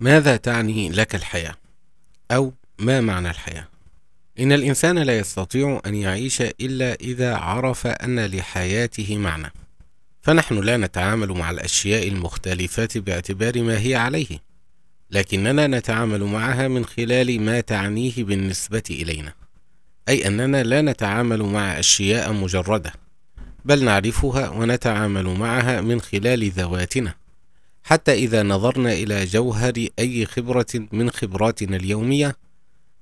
ماذا تعني لك الحياة؟ أو ما معنى الحياة؟ إن الإنسان لا يستطيع أن يعيش إلا إذا عرف أن لحياته معنى، فنحن لا نتعامل مع الأشياء المختلفة باعتبار ما هي عليه، لكننا نتعامل معها من خلال ما تعنيه بالنسبة إلينا، أي أننا لا نتعامل مع أشياء مجردة، بل نعرفها ونتعامل معها من خلال ذواتنا. حتى إذا نظرنا إلى جوهر أي خبرة من خبراتنا اليومية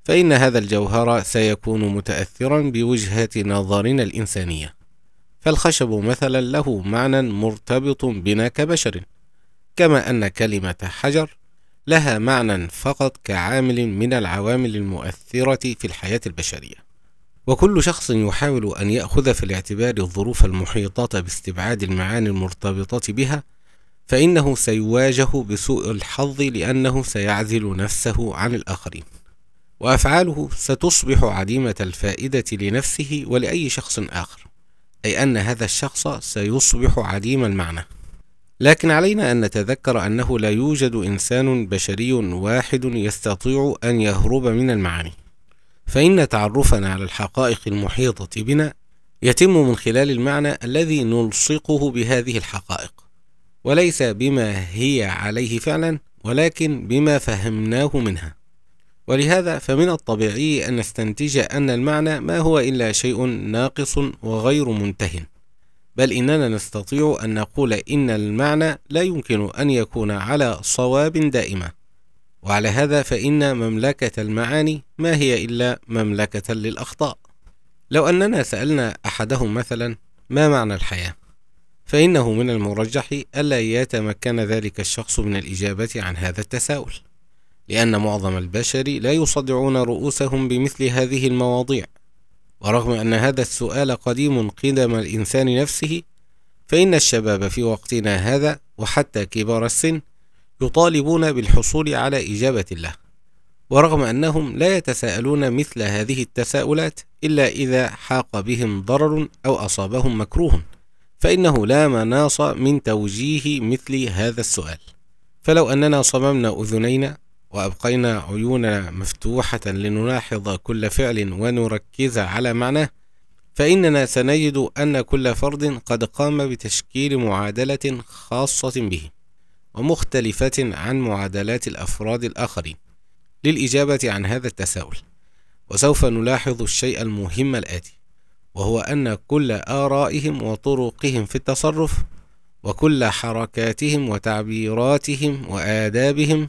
فإن هذا الجوهر سيكون متأثرا بوجهة نظرنا الإنسانية فالخشب مثلا له معنى مرتبط بنا كبشر كما أن كلمة حجر لها معنى فقط كعامل من العوامل المؤثرة في الحياة البشرية وكل شخص يحاول أن يأخذ في الاعتبار الظروف المحيطة باستبعاد المعاني المرتبطة بها فإنه سيواجه بسوء الحظ لأنه سيعزل نفسه عن الآخرين وأفعاله ستصبح عديمة الفائدة لنفسه ولأي شخص آخر أي أن هذا الشخص سيصبح عديم المعنى لكن علينا أن نتذكر أنه لا يوجد إنسان بشري واحد يستطيع أن يهرب من المعاني فإن تعرفنا على الحقائق المحيطة بنا يتم من خلال المعنى الذي نلصقه بهذه الحقائق وليس بما هي عليه فعلا ولكن بما فهمناه منها ولهذا فمن الطبيعي أن نستنتج أن المعنى ما هو إلا شيء ناقص وغير منتهٍ بل إننا نستطيع أن نقول إن المعنى لا يمكن أن يكون على صواب دائما وعلى هذا فإن مملكة المعاني ما هي إلا مملكة للأخطاء لو أننا سألنا أحدهم مثلا ما معنى الحياة فإنه من المرجح ألا يتمكن ذلك الشخص من الإجابة عن هذا التساؤل لأن معظم البشر لا يصدعون رؤوسهم بمثل هذه المواضيع ورغم أن هذا السؤال قديم قدم الإنسان نفسه فإن الشباب في وقتنا هذا وحتى كبار السن يطالبون بالحصول على إجابة له ورغم أنهم لا يتساءلون مثل هذه التساؤلات إلا إذا حاق بهم ضرر أو أصابهم مكروه فإنه لا مناص من توجيه مثل هذا السؤال فلو أننا صممنا أذنينا وأبقينا عيوننا مفتوحة لنلاحظ كل فعل ونركز على معناه فإننا سنجد أن كل فرد قد قام بتشكيل معادلة خاصة به ومختلفة عن معادلات الأفراد الآخرين للإجابة عن هذا التساؤل وسوف نلاحظ الشيء المهم الآتي وهو أن كل آرائهم وطرقهم في التصرف وكل حركاتهم وتعبيراتهم وآدابهم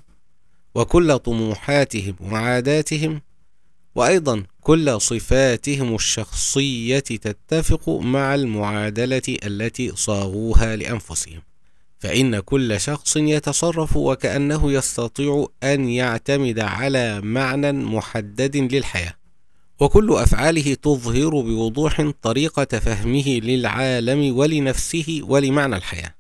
وكل طموحاتهم وعاداتهم وأيضا كل صفاتهم الشخصية تتفق مع المعادلة التي صاغوها لأنفسهم فإن كل شخص يتصرف وكأنه يستطيع أن يعتمد على معنى محدد للحياة وكل أفعاله تظهر بوضوح طريقة فهمه للعالم ولنفسه ولمعنى الحياة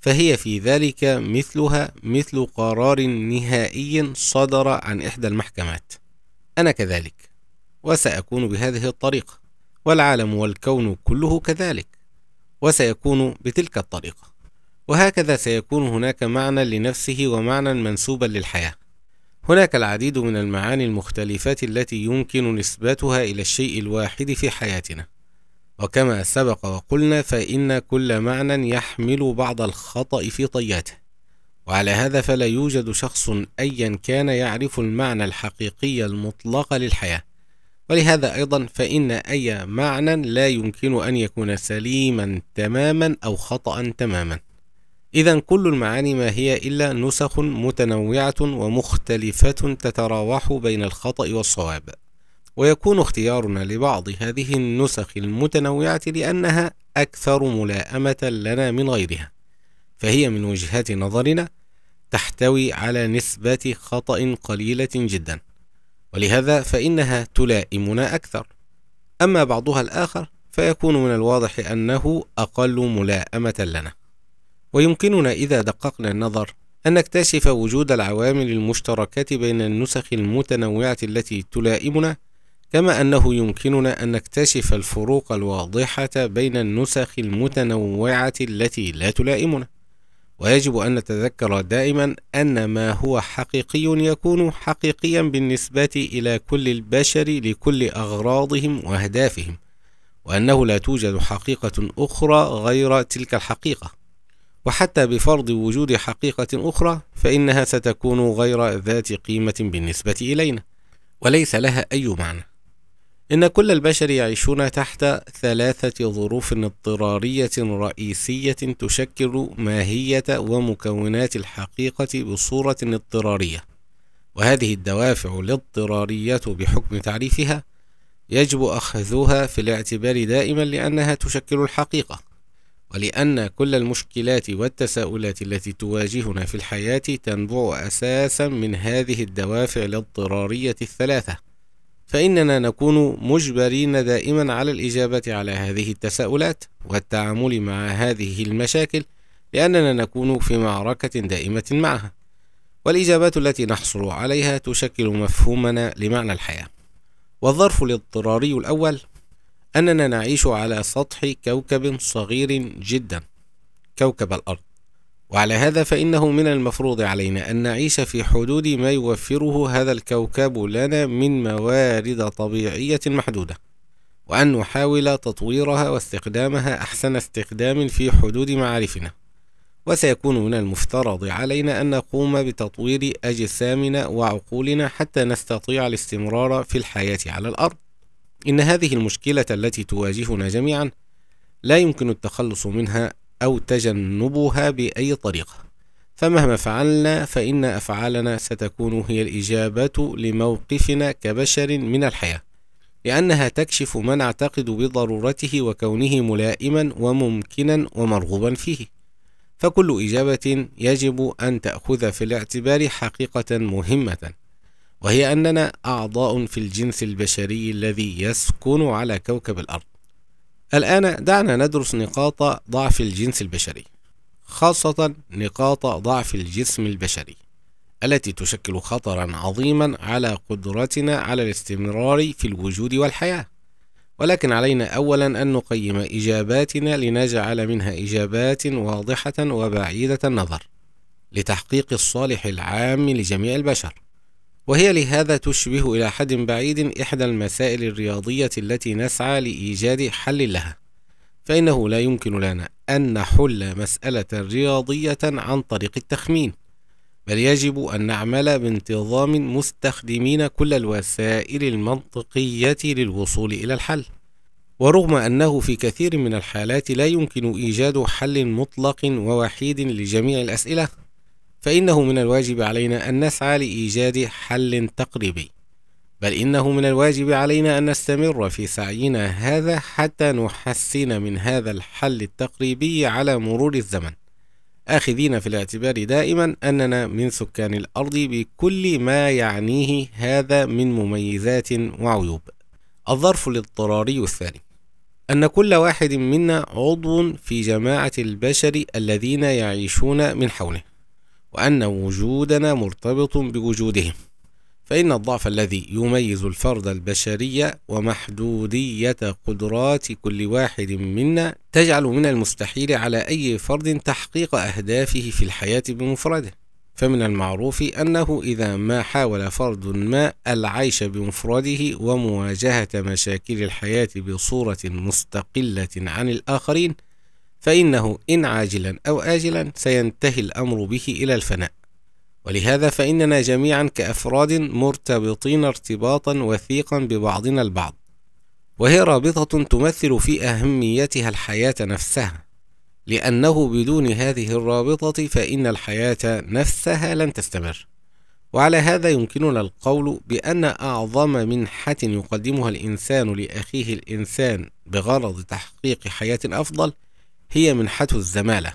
فهي في ذلك مثلها مثل قرار نهائي صدر عن إحدى المحكمات أنا كذلك وسأكون بهذه الطريقة والعالم والكون كله كذلك وسيكون بتلك الطريقة وهكذا سيكون هناك معنى لنفسه ومعنى منسوبا للحياة هناك العديد من المعاني المختلفة التي يمكن نسبتها إلى الشيء الواحد في حياتنا وكما سبق وقلنا فإن كل معنى يحمل بعض الخطأ في طياته وعلى هذا فلا يوجد شخص أيا كان يعرف المعنى الحقيقي المطلق للحياة ولهذا أيضا فإن أي معنى لا يمكن أن يكون سليما تماما أو خطأ تماما إذا كل المعاني ما هي إلا نسخ متنوعة ومختلفة تتراوح بين الخطأ والصواب ويكون اختيارنا لبعض هذه النسخ المتنوعة لأنها أكثر ملائمة لنا من غيرها فهي من وجهات نظرنا تحتوي على نسبة خطأ قليلة جدا ولهذا فإنها تلائمنا أكثر أما بعضها الآخر فيكون من الواضح أنه أقل ملائمة لنا ويمكننا إذا دققنا النظر أن نكتشف وجود العوامل المشتركة بين النسخ المتنوعة التي تلائمنا كما أنه يمكننا أن نكتشف الفروق الواضحة بين النسخ المتنوعة التي لا تلائمنا ويجب أن نتذكر دائما أن ما هو حقيقي يكون حقيقيا بالنسبة إلى كل البشر لكل أغراضهم وأهدافهم وأنه لا توجد حقيقة أخرى غير تلك الحقيقة وحتى بفرض وجود حقيقة أخرى فإنها ستكون غير ذات قيمة بالنسبة إلينا وليس لها أي معنى إن كل البشر يعيشون تحت ثلاثة ظروف اضطرارية رئيسية تشكل ماهية ومكونات الحقيقة بصورة اضطرارية وهذه الدوافع الاضطرارية بحكم تعريفها يجب أخذها في الاعتبار دائما لأنها تشكل الحقيقة ولأن كل المشكلات والتساؤلات التي تواجهنا في الحياة تنبع أساسا من هذه الدوافع الاضطرارية الثلاثة فإننا نكون مجبرين دائما على الإجابة على هذه التساؤلات والتعامل مع هذه المشاكل لأننا نكون في معركة دائمة معها والإجابات التي نحصل عليها تشكل مفهومنا لمعنى الحياة والظرف الاضطراري الأول أننا نعيش على سطح كوكب صغير جدا كوكب الأرض وعلى هذا فإنه من المفروض علينا أن نعيش في حدود ما يوفره هذا الكوكب لنا من موارد طبيعية محدودة وأن نحاول تطويرها واستخدامها أحسن استخدام في حدود معارفنا وسيكون من المفترض علينا أن نقوم بتطوير أجسامنا وعقولنا حتى نستطيع الاستمرار في الحياة على الأرض إن هذه المشكلة التي تواجهنا جميعا لا يمكن التخلص منها أو تجنبها بأي طريقة فمهما فعلنا فإن أفعالنا ستكون هي الإجابة لموقفنا كبشر من الحياة لأنها تكشف ما نعتقد بضرورته وكونه ملائما وممكنا ومرغوبا فيه فكل إجابة يجب أن تأخذ في الاعتبار حقيقة مهمة وهي أننا أعضاء في الجنس البشري الذي يسكن على كوكب الأرض. الآن دعنا ندرس نقاط ضعف الجنس البشري، خاصة نقاط ضعف الجسم البشري، التي تشكل خطرًا عظيمًا على قدرتنا على الاستمرار في الوجود والحياة. ولكن علينا أولا أن نقيم إجاباتنا لنجعل منها إجابات واضحة وبعيدة النظر لتحقيق الصالح العام لجميع البشر وهي لهذا تشبه إلى حد بعيد إحدى المسائل الرياضية التي نسعى لإيجاد حل لها فإنه لا يمكن لنا أن نحل مسألة رياضية عن طريق التخمين بل يجب أن نعمل بانتظام مستخدمين كل الوسائل المنطقية للوصول إلى الحل ورغم أنه في كثير من الحالات لا يمكن إيجاد حل مطلق ووحيد لجميع الأسئلة فإنه من الواجب علينا أن نسعى لإيجاد حل تقريبي بل إنه من الواجب علينا أن نستمر في سعينا هذا حتى نحسن من هذا الحل التقريبي على مرور الزمن آخذين في الاعتبار دائما أننا من سكان الأرض بكل ما يعنيه هذا من مميزات وعيوب الظرف الاضطراري الثاني أن كل واحد منا عضو في جماعة البشر الذين يعيشون من حوله وأن وجودنا مرتبط بوجودهم فإن الضعف الذي يميز الفرد البشرية ومحدودية قدرات كل واحد منا تجعل من المستحيل على أي فرد تحقيق أهدافه في الحياة بمفرده فمن المعروف أنه إذا ما حاول فرد ما العيش بمفرده ومواجهة مشاكل الحياة بصورة مستقلة عن الآخرين فإنه إن عاجلا أو آجلا سينتهي الأمر به إلى الفناء ولهذا فإننا جميعا كأفراد مرتبطين ارتباطا وثيقا ببعضنا البعض وهي رابطة تمثل في أهميتها الحياة نفسها لأنه بدون هذه الرابطة فإن الحياة نفسها لن تستمر وعلى هذا يمكننا القول بأن أعظم منحة يقدمها الإنسان لأخيه الإنسان بغرض تحقيق حياة أفضل هي منحة الزمالة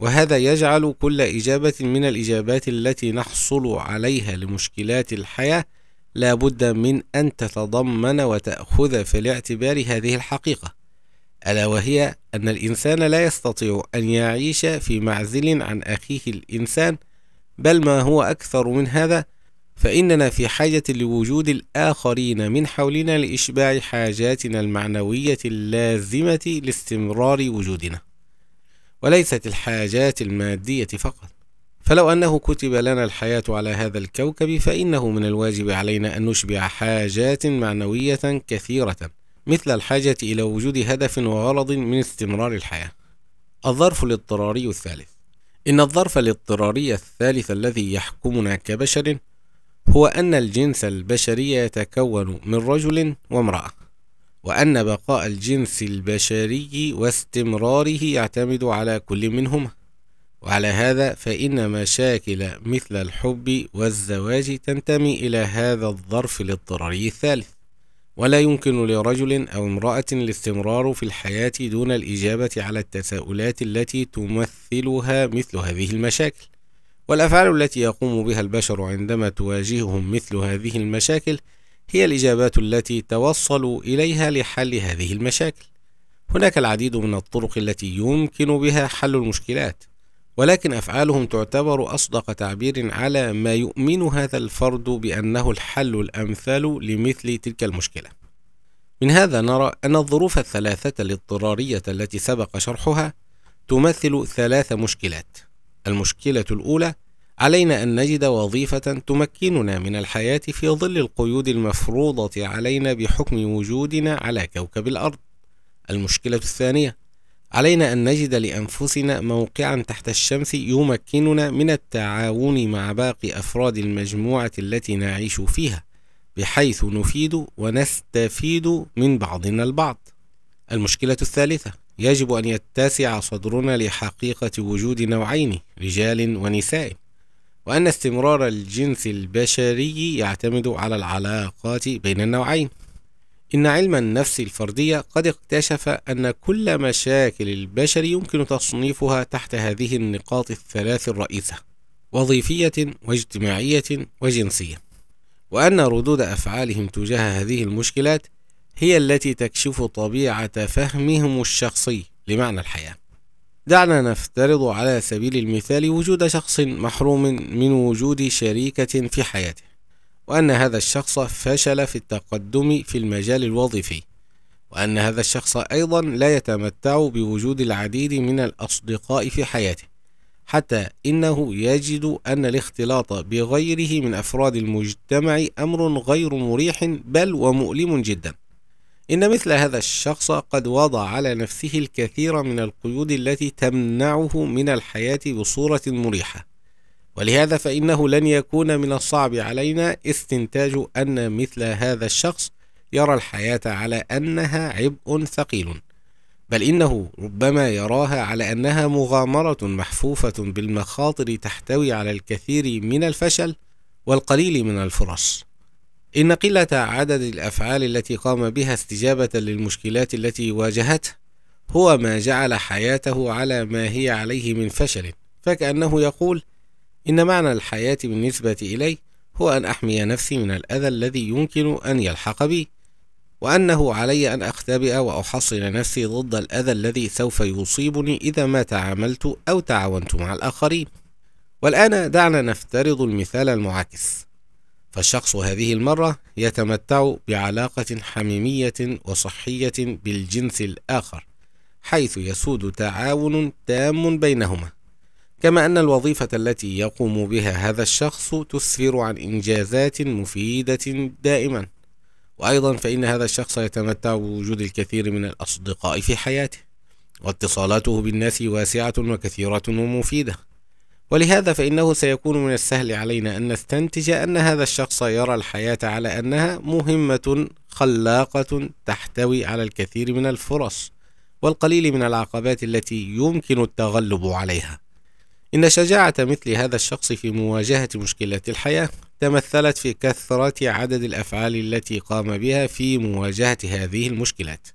وهذا يجعل كل إجابة من الإجابات التي نحصل عليها لمشكلات الحياة لا بد من أن تتضمن وتأخذ في الاعتبار هذه الحقيقة ألا وهي أن الإنسان لا يستطيع أن يعيش في معزل عن أخيه الإنسان بل ما هو أكثر من هذا فإننا في حاجة لوجود الآخرين من حولنا لإشباع حاجاتنا المعنوية اللازمة لاستمرار وجودنا، وليست الحاجات المادية فقط، فلو أنه كتب لنا الحياة على هذا الكوكب فإنه من الواجب علينا أن نشبع حاجات معنوية كثيرة، مثل الحاجة إلى وجود هدف وغرض من استمرار الحياة. الظرف الاضطراري الثالث إن الظرف الاضطراري الثالث الذي يحكمنا كبشر هو أن الجنس البشري يتكون من رجل وامرأة وأن بقاء الجنس البشري واستمراره يعتمد على كل منهما وعلى هذا فإن مشاكل مثل الحب والزواج تنتمي إلى هذا الظرف الاضطراري الثالث ولا يمكن لرجل أو امرأة الاستمرار في الحياة دون الإجابة على التساؤلات التي تمثلها مثل هذه المشاكل والأفعال التي يقوم بها البشر عندما تواجههم مثل هذه المشاكل هي الإجابات التي توصلوا إليها لحل هذه المشاكل. هناك العديد من الطرق التي يمكن بها حل المشكلات، ولكن أفعالهم تعتبر أصدق تعبير على ما يؤمن هذا الفرد بأنه الحل الأمثل لمثل تلك المشكلة. من هذا نرى أن الظروف الثلاثة الاضطرارية التي سبق شرحها تمثل ثلاث مشكلات. المشكلة الأولى علينا أن نجد وظيفة تمكننا من الحياة في ظل القيود المفروضة علينا بحكم وجودنا على كوكب الأرض. المشكلة الثانية علينا أن نجد لأنفسنا موقعا تحت الشمس يمكننا من التعاون مع باقي أفراد المجموعة التي نعيش فيها بحيث نفيد ونستفيد من بعضنا البعض. المشكلة الثالثة يجب أن يتسع صدرنا لحقيقة وجود نوعين رجال ونساء وأن استمرار الجنس البشري يعتمد على العلاقات بين النوعين إن علم النفس الفردية قد اكتشف أن كل مشاكل البشر يمكن تصنيفها تحت هذه النقاط الثلاث الرئيسة وظيفية واجتماعية وجنسية وأن ردود أفعالهم تجاه هذه المشكلات هي التي تكشف طبيعة فهمهم الشخصي لمعنى الحياة. دعنا نفترض على سبيل المثال وجود شخص محروم من وجود شريكة في حياته، وأن هذا الشخص فشل في التقدم في المجال الوظيفي، وأن هذا الشخص أيضا لا يتمتع بوجود العديد من الأصدقاء في حياته، حتى إنه يجد أن الاختلاط بغيره من أفراد المجتمع أمر غير مريح بل ومؤلم جدا. إن مثل هذا الشخص قد وضع على نفسه الكثير من القيود التي تمنعه من الحياة بصورة مريحة ولهذا فإنه لن يكون من الصعب علينا استنتاج أن مثل هذا الشخص يرى الحياة على أنها عبء ثقيل بل إنه ربما يراها على أنها مغامرة محفوفة بالمخاطر تحتوي على الكثير من الفشل والقليل من الفرص إن قلة عدد الأفعال التي قام بها استجابة للمشكلات التي واجهته هو ما جعل حياته على ما هي عليه من فشل فكأنه يقول إن معنى الحياة بالنسبة إلي هو أن أحمي نفسي من الأذى الذي يمكن أن يلحق بي وأنه علي أن أختبئ وأحصن نفسي ضد الأذى الذي سوف يصيبني إذا ما تعاملت أو تعاونت مع الآخرين والآن دعنا نفترض المثال المعاكس فالشخص هذه المرة يتمتع بعلاقة حميمية وصحية بالجنس الآخر حيث يسود تعاون تام بينهما كما أن الوظيفة التي يقوم بها هذا الشخص تسفر عن إنجازات مفيدة دائما وأيضا فإن هذا الشخص يتمتع بوجود الكثير من الأصدقاء في حياته واتصالاته بالناس واسعة وكثيرة ومفيدة ولهذا فإنه سيكون من السهل علينا أن نستنتج أن هذا الشخص يرى الحياة على أنها مهمة خلاقة تحتوي على الكثير من الفرص والقليل من العقبات التي يمكن التغلب عليها. إن شجاعة مثل هذا الشخص في مواجهة مشكلات الحياة تمثلت في كثرة عدد الأفعال التي قام بها في مواجهة هذه المشكلات،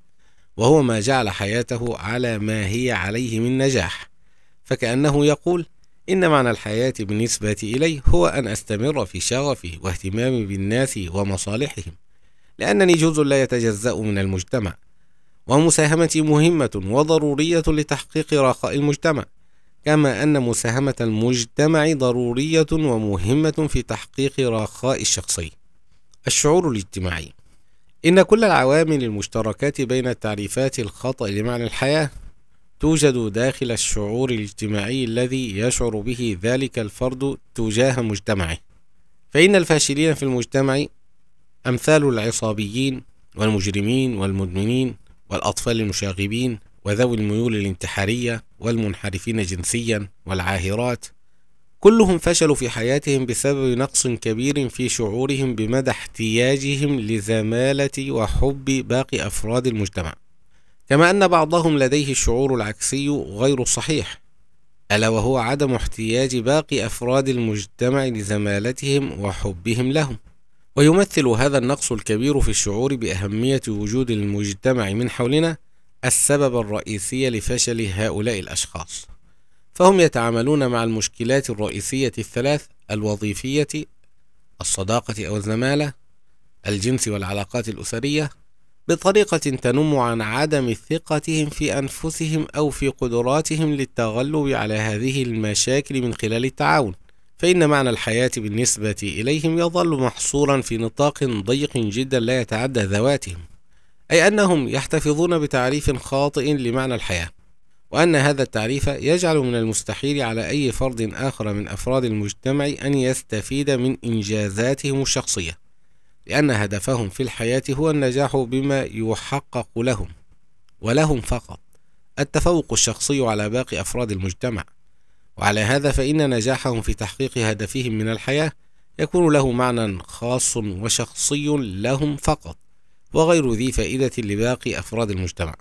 وهو ما جعل حياته على ما هي عليه من نجاح، فكأنه يقول: إن معنى الحياة بالنسبة إلي هو أن أستمر في شغفي واهتمامي بالناس ومصالحهم، لأنني جزء لا يتجزأ من المجتمع، ومساهمتي مهمة وضرورية لتحقيق رخاء المجتمع، كما أن مساهمة المجتمع ضرورية ومهمة في تحقيق رخاء الشخصي. الشعور الاجتماعي إن كل العوامل المشتركات بين التعريفات الخطأ لمعنى الحياة توجد داخل الشعور الاجتماعي الذي يشعر به ذلك الفرد تجاه مجتمعه فإن الفاشلين في المجتمع أمثال العصابيين والمجرمين والمدمنين والأطفال المشاغبين وذوي الميول الانتحارية والمنحرفين جنسيا والعاهرات كلهم فشلوا في حياتهم بسبب نقص كبير في شعورهم بمدى احتياجهم لزمالة وحب باقي أفراد المجتمع كما أن بعضهم لديه الشعور العكسي غير صحيح ألا وهو عدم احتياج باقي أفراد المجتمع لزمالتهم وحبهم لهم ويمثل هذا النقص الكبير في الشعور بأهمية وجود المجتمع من حولنا السبب الرئيسي لفشل هؤلاء الأشخاص فهم يتعاملون مع المشكلات الرئيسية الثلاث الوظيفية الصداقة أو الزمالة الجنس والعلاقات الأسرية بطريقة تنم عن عدم ثقتهم في أنفسهم أو في قدراتهم للتغلب على هذه المشاكل من خلال التعاون، فإن معنى الحياة بالنسبة إليهم يظل محصورا في نطاق ضيق جدا لا يتعدى ذواتهم، أي أنهم يحتفظون بتعريف خاطئ لمعنى الحياة، وأن هذا التعريف يجعل من المستحيل على أي فرد آخر من أفراد المجتمع أن يستفيد من إنجازاتهم الشخصية. لأن هدفهم في الحياة هو النجاح بما يحقق لهم ولهم فقط التفوق الشخصي على باقي أفراد المجتمع وعلى هذا فإن نجاحهم في تحقيق هدفهم من الحياة يكون له معنى خاص وشخصي لهم فقط وغير ذي فائدة لباقي أفراد المجتمع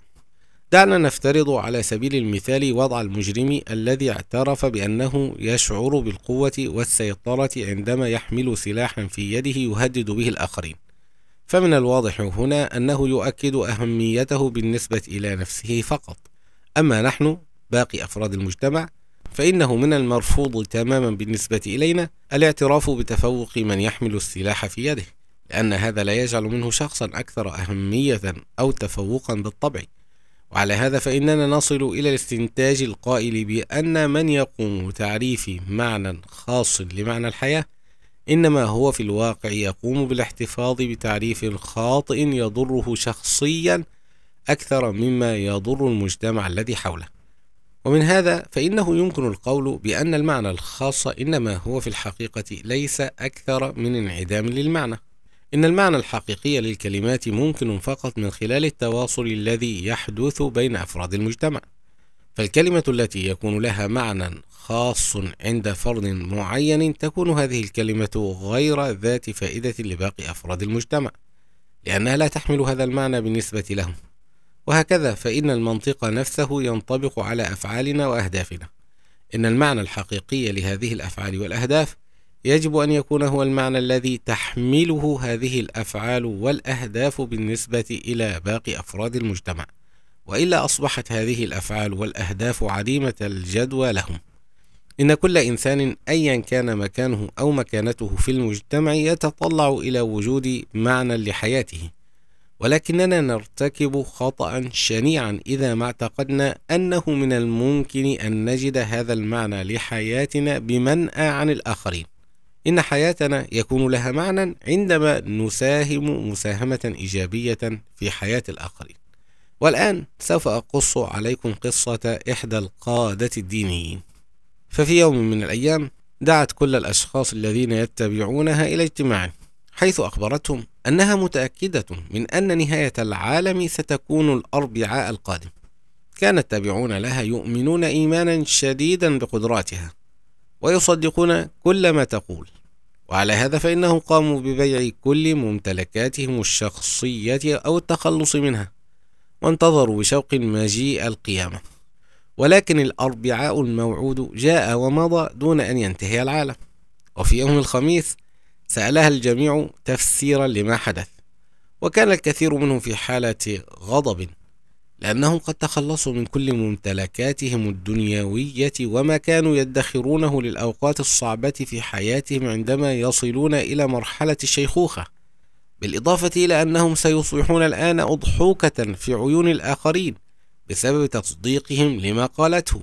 دعنا نفترض على سبيل المثال وضع المجرم الذي اعترف بأنه يشعر بالقوة والسيطرة عندما يحمل سلاحا في يده يهدد به الآخرين فمن الواضح هنا أنه يؤكد أهميته بالنسبة إلى نفسه فقط أما نحن باقي أفراد المجتمع فإنه من المرفوض تماما بالنسبة إلينا الاعتراف بتفوق من يحمل السلاح في يده لأن هذا لا يجعل منه شخصا أكثر أهمية أو تفوقا بالطبع وعلى هذا فإننا نصل إلى الاستنتاج القائل بأن من يقوم بتعريف معنى خاص لمعنى الحياة إنما هو في الواقع يقوم بالاحتفاظ بتعريف خاطئ يضره شخصيا أكثر مما يضر المجتمع الذي حوله ومن هذا فإنه يمكن القول بأن المعنى الخاص إنما هو في الحقيقة ليس أكثر من انعدام للمعنى إن المعنى الحقيقي للكلمات ممكن فقط من خلال التواصل الذي يحدث بين أفراد المجتمع فالكلمة التي يكون لها معنى خاص عند فرد معين تكون هذه الكلمة غير ذات فائدة لباقي أفراد المجتمع لأنها لا تحمل هذا المعنى بالنسبة لهم وهكذا فإن المنطق نفسه ينطبق على أفعالنا وأهدافنا إن المعنى الحقيقي لهذه الأفعال والأهداف يجب أن يكون هو المعنى الذي تحمله هذه الأفعال والأهداف بالنسبة إلى باقي أفراد المجتمع وإلا أصبحت هذه الأفعال والأهداف عديمة الجدوى لهم إن كل إنسان أيا كان مكانه أو مكانته في المجتمع يتطلع إلى وجود معنى لحياته ولكننا نرتكب خطأ شنيعا إذا ما اعتقدنا أنه من الممكن أن نجد هذا المعنى لحياتنا بمنأى عن الآخرين إن حياتنا يكون لها معنى عندما نساهم مساهمة إيجابية في حياة الآخرين والآن سوف أقص عليكم قصة إحدى القادة الدينيين ففي يوم من الأيام دعت كل الأشخاص الذين يتبعونها إلى اجتماع حيث أخبرتهم أنها متأكدة من أن نهاية العالم ستكون الأربعاء القادم كان التابعون لها يؤمنون إيمانا شديدا بقدراتها ويصدقون كل ما تقول وعلى هذا فإنهم قاموا ببيع كل ممتلكاتهم الشخصية أو التخلص منها وانتظروا بشوق مجيء القيامة ولكن الأربعاء الموعود جاء ومضى دون أن ينتهي العالم وفي يوم الخميس سألها الجميع تفسيرا لما حدث وكان الكثير منهم في حالة غضب لأنهم قد تخلصوا من كل ممتلكاتهم الدنيوية وما كانوا يدخرونه للأوقات الصعبة في حياتهم عندما يصلون إلى مرحلة الشيخوخة بالإضافة إلى أنهم سيصبحون الآن أضحوكة في عيون الآخرين بسبب تصديقهم لما قالته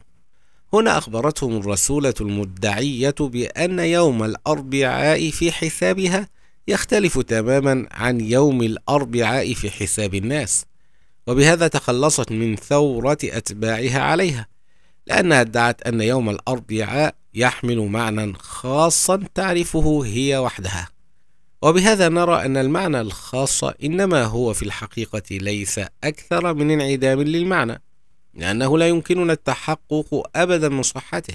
هنا أخبرتهم الرسولة المدعية بأن يوم الأربعاء في حسابها يختلف تماما عن يوم الأربعاء في حساب الناس وبهذا تخلصت من ثورة أتباعها عليها لأنها ادعت أن يوم الأربعاء يحمل معنى خاصا تعرفه هي وحدها وبهذا نرى أن المعنى الخاص إنما هو في الحقيقة ليس أكثر من انعدام للمعنى لأنه لا يمكننا التحقق أبدا من صحته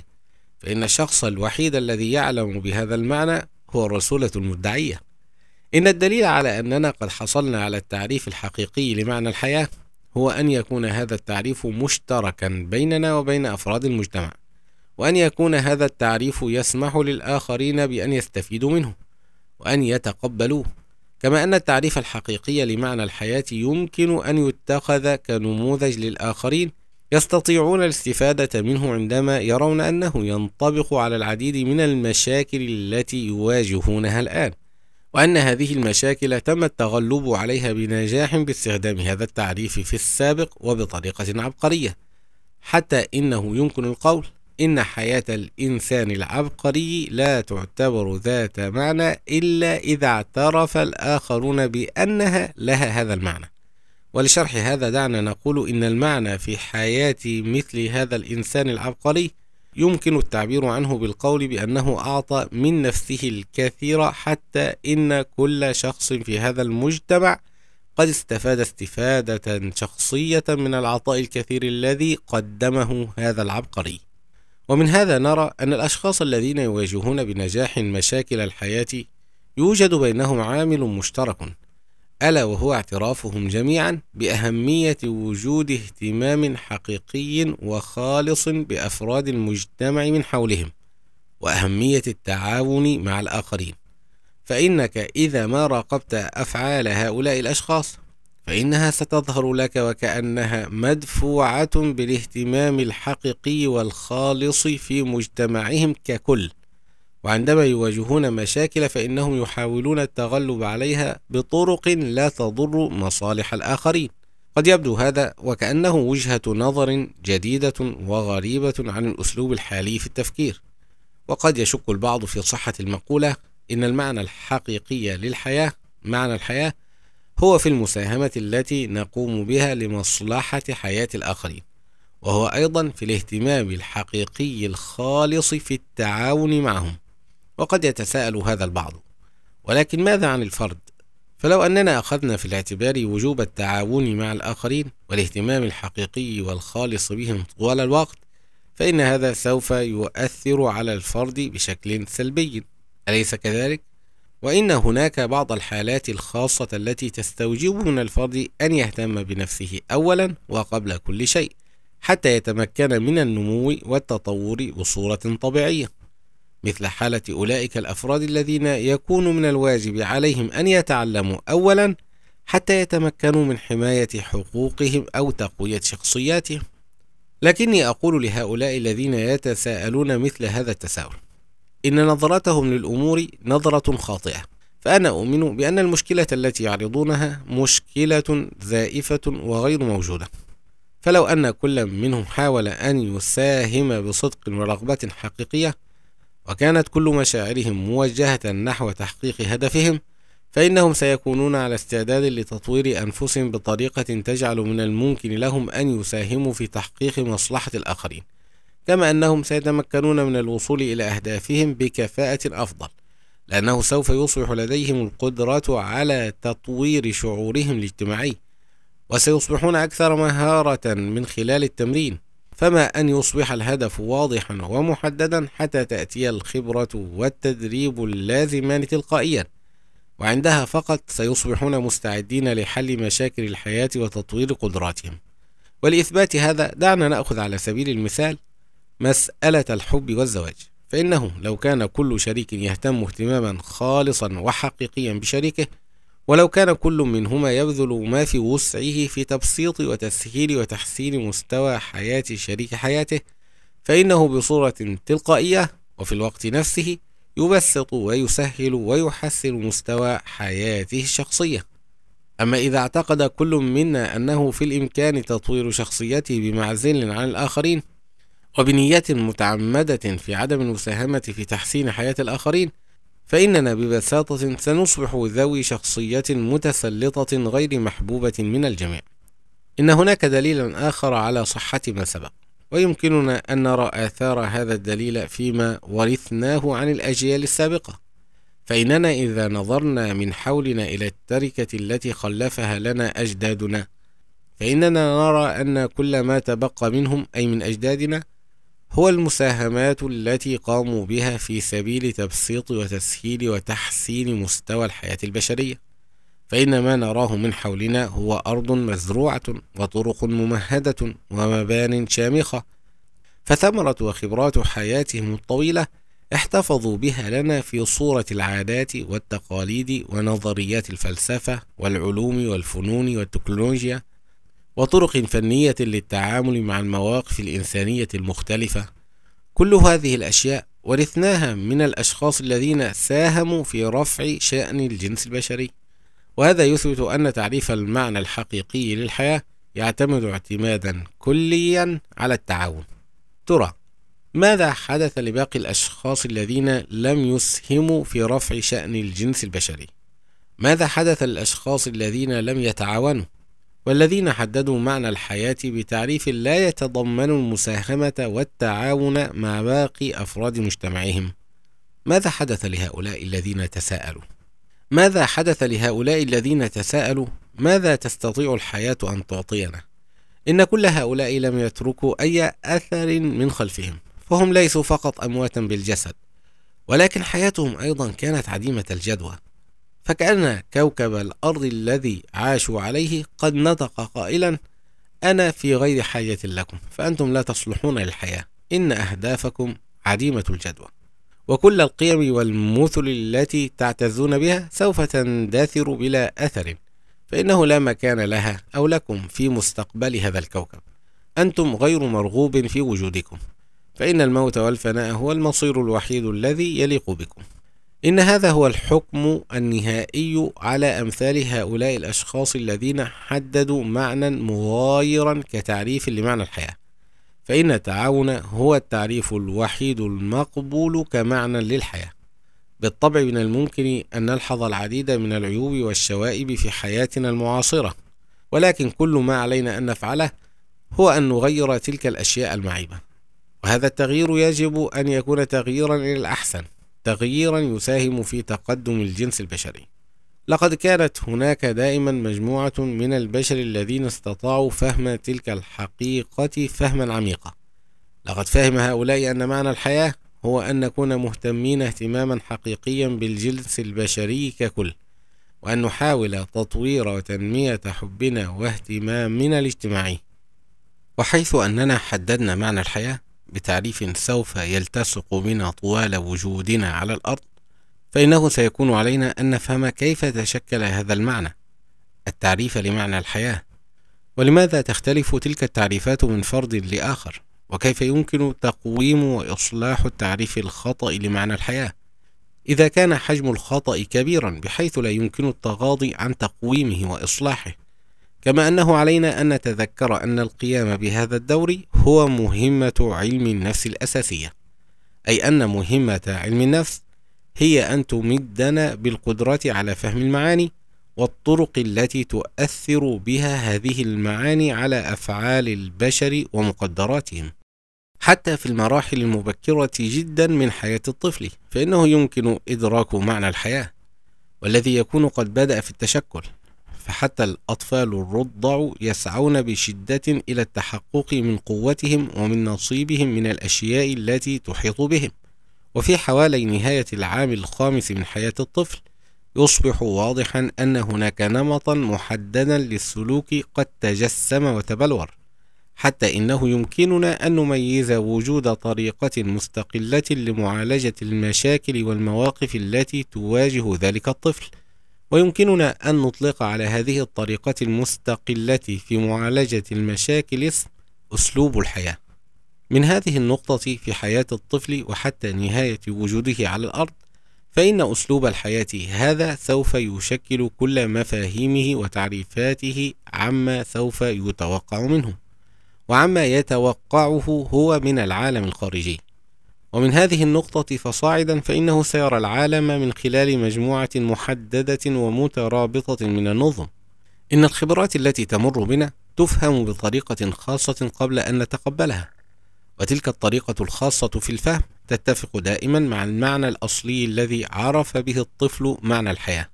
فإن الشخص الوحيد الذي يعلم بهذا المعنى هو الرسولة المدعية إن الدليل على أننا قد حصلنا على التعريف الحقيقي لمعنى الحياة هو أن يكون هذا التعريف مشتركا بيننا وبين أفراد المجتمع وأن يكون هذا التعريف يسمح للآخرين بأن يستفيدوا منه وأن يتقبلوه كما أن التعريف الحقيقي لمعنى الحياة يمكن أن يتخذ كنموذج للآخرين يستطيعون الاستفادة منه عندما يرون أنه ينطبق على العديد من المشاكل التي يواجهونها الآن وأن هذه المشاكل تم التغلب عليها بنجاح باستخدام هذا التعريف في السابق وبطريقة عبقرية حتى إنه يمكن القول إن حياة الإنسان العبقري لا تعتبر ذات معنى إلا إذا اعترف الآخرون بأنها لها هذا المعنى ولشرح هذا دعنا نقول إن المعنى في حياة مثل هذا الإنسان العبقري يمكن التعبير عنه بالقول بأنه أعطى من نفسه الكثير حتى إن كل شخص في هذا المجتمع قد استفاد استفادة شخصية من العطاء الكثير الذي قدمه هذا العبقري ومن هذا نرى أن الأشخاص الذين يواجهون بنجاح مشاكل الحياة يوجد بينهم عامل مشترك ألا وهو اعترافهم جميعا بأهمية وجود اهتمام حقيقي وخالص بأفراد المجتمع من حولهم وأهمية التعاون مع الآخرين فإنك إذا ما راقبت أفعال هؤلاء الأشخاص فإنها ستظهر لك وكأنها مدفوعة بالاهتمام الحقيقي والخالص في مجتمعهم ككل وعندما يواجهون مشاكل فإنهم يحاولون التغلب عليها بطرق لا تضر مصالح الآخرين قد يبدو هذا وكأنه وجهة نظر جديدة وغريبة عن الأسلوب الحالي في التفكير وقد يشك البعض في صحة المقولة إن المعنى الحقيقي للحياة معنى الحياة هو في المساهمة التي نقوم بها لمصلحة حياة الآخرين وهو أيضا في الاهتمام الحقيقي الخالص في التعاون معهم وقد يتساءل هذا البعض ولكن ماذا عن الفرد فلو أننا أخذنا في الاعتبار وجوب التعاون مع الآخرين والاهتمام الحقيقي والخالص بهم طوال الوقت فإن هذا سوف يؤثر على الفرد بشكل سلبي أليس كذلك؟ وإن هناك بعض الحالات الخاصة التي تستوجب من الفرد أن يهتم بنفسه أولا وقبل كل شيء حتى يتمكن من النمو والتطور بصورة طبيعية مثل حالة أولئك الأفراد الذين يكون من الواجب عليهم أن يتعلموا أولا حتى يتمكنوا من حماية حقوقهم أو تقوية شخصياتهم لكني أقول لهؤلاء الذين يتساءلون مثل هذا التساؤل إن نظرتهم للأمور نظرة خاطئة فأنا أؤمن بأن المشكلة التي يعرضونها مشكلة زائفة وغير موجودة فلو أن كل منهم حاول أن يساهم بصدق ورغبة حقيقية وكانت كل مشاعرهم موجهة نحو تحقيق هدفهم فإنهم سيكونون على استعداد لتطوير أنفسهم بطريقة تجعل من الممكن لهم أن يساهموا في تحقيق مصلحة الآخرين كما أنهم سيتمكنون من الوصول إلى أهدافهم بكفاءة أفضل لأنه سوف يصبح لديهم القدرة على تطوير شعورهم الاجتماعي وسيصبحون أكثر مهارة من خلال التمرين فما أن يصبح الهدف واضحا ومحددا حتى تأتي الخبرة والتدريب اللازمان تلقائيا وعندها فقط سيصبحون مستعدين لحل مشاكل الحياة وتطوير قدراتهم ولإثبات هذا دعنا نأخذ على سبيل المثال مسألة الحب والزواج فإنه لو كان كل شريك يهتم اهتماما خالصا وحقيقيا بشريكه ولو كان كل منهما يبذل ما في وسعه في تبسيط وتسهيل وتحسين مستوى حياة شريك حياته فإنه بصورة تلقائية وفي الوقت نفسه يبسط ويسهل ويحسن مستوى حياته الشخصية أما إذا اعتقد كل منا أنه في الإمكان تطوير شخصيته بمعزل عن الآخرين وبنية متعمدة في عدم المساهمة في تحسين حياة الآخرين فإننا ببساطة سنصبح ذوي شخصية متسلطة غير محبوبة من الجميع. إن هناك دليلا آخر على صحة ما سبق، ويمكننا أن نرى آثار هذا الدليل فيما ورثناه عن الأجيال السابقة، فإننا إذا نظرنا من حولنا إلى التركة التي خلفها لنا أجدادنا، فإننا نرى أن كل ما تبقى منهم أي من أجدادنا هو المساهمات التي قاموا بها في سبيل تبسيط وتسهيل وتحسين مستوى الحياة البشرية فإن ما نراه من حولنا هو أرض مزروعة وطرق ممهدة ومبان شامخة فثمرة وخبرات حياتهم الطويلة احتفظوا بها لنا في صورة العادات والتقاليد ونظريات الفلسفة والعلوم والفنون والتكنولوجيا وطرق فنية للتعامل مع المواقف الإنسانية المختلفة كل هذه الأشياء ورثناها من الأشخاص الذين ساهموا في رفع شأن الجنس البشري وهذا يثبت أن تعريف المعنى الحقيقي للحياة يعتمد اعتمادا كليا على التعاون ترى ماذا حدث لباقي الأشخاص الذين لم يسهموا في رفع شأن الجنس البشري؟ ماذا حدث للأشخاص الذين لم يتعاونوا؟ والذين حددوا معنى الحياة بتعريف لا يتضمن المساهمة والتعاون مع باقي أفراد مجتمعهم. ماذا حدث لهؤلاء الذين تساءلوا؟ ماذا حدث لهؤلاء الذين تساءلوا ماذا تستطيع الحياة أن تعطينا؟ إن كل هؤلاء لم يتركوا أي أثر من خلفهم، فهم ليسوا فقط أمواتا بالجسد، ولكن حياتهم أيضا كانت عديمة الجدوى. فكأن كوكب الأرض الذي عاشوا عليه قد نطق قائلا أنا في غير حاجة لكم فأنتم لا تصلحون للحياة إن أهدافكم عديمة الجدوى وكل القيم والمثل التي تعتزون بها سوف تندثر بلا أثر فإنه لا مكان لها أو لكم في مستقبل هذا الكوكب أنتم غير مرغوب في وجودكم فإن الموت والفناء هو المصير الوحيد الذي يليق بكم إن هذا هو الحكم النهائي على أمثال هؤلاء الأشخاص الذين حددوا معنى مغايرا كتعريف لمعنى الحياة فإن التعاون هو التعريف الوحيد المقبول كمعنى للحياة بالطبع من الممكن أن نلحظ العديد من العيوب والشوائب في حياتنا المعاصرة ولكن كل ما علينا أن نفعله هو أن نغير تلك الأشياء المعيبة وهذا التغيير يجب أن يكون تغييرا إلى الأحسن تغييرا يساهم في تقدم الجنس البشري لقد كانت هناك دائما مجموعة من البشر الذين استطاعوا فهم تلك الحقيقة فهما عميقا لقد فهم هؤلاء أن معنى الحياة هو أن نكون مهتمين اهتماما حقيقيا بالجنس البشري ككل وأن نحاول تطوير وتنمية حبنا واهتمامنا الاجتماعي وحيث أننا حددنا معنى الحياة بتعريف سوف يلتصق بنا طوال وجودنا على الأرض فإنه سيكون علينا أن نفهم كيف تشكل هذا المعنى التعريف لمعنى الحياة ولماذا تختلف تلك التعريفات من فرد لآخر وكيف يمكن تقويم وإصلاح التعريف الخطأ لمعنى الحياة إذا كان حجم الخطأ كبيرا بحيث لا يمكن التغاضي عن تقويمه وإصلاحه كما أنه علينا أن نتذكر أن القيام بهذا الدور هو مهمة علم النفس الأساسية أي أن مهمة علم النفس هي أن تمدنا بالقدرة على فهم المعاني والطرق التي تؤثر بها هذه المعاني على أفعال البشر ومقدراتهم حتى في المراحل المبكرة جدا من حياة الطفل فإنه يمكن إدراك معنى الحياة والذي يكون قد بدأ في التشكل فحتى الأطفال الرضع يسعون بشدة إلى التحقق من قوتهم ومن نصيبهم من الأشياء التي تحيط بهم وفي حوالي نهاية العام الخامس من حياة الطفل يصبح واضحا أن هناك نمطا محددا للسلوك قد تجسم وتبلور حتى إنه يمكننا أن نميز وجود طريقة مستقلة لمعالجة المشاكل والمواقف التي تواجه ذلك الطفل ويمكننا أن نطلق على هذه الطريقة المستقلة في معالجة المشاكل اسم أسلوب الحياة من هذه النقطة في حياة الطفل وحتى نهاية وجوده على الأرض فإن أسلوب الحياة هذا سوف يشكل كل مفاهيمه وتعريفاته عما سوف يتوقع منه وعما يتوقعه هو من العالم الخارجي ومن هذه النقطة فصاعدا فإنه سيرى العالم من خلال مجموعة محددة ومترابطة من النظم. إن الخبرات التي تمر بنا تفهم بطريقة خاصة قبل أن نتقبلها، وتلك الطريقة الخاصة في الفهم تتفق دائما مع المعنى الأصلي الذي عرف به الطفل معنى الحياة.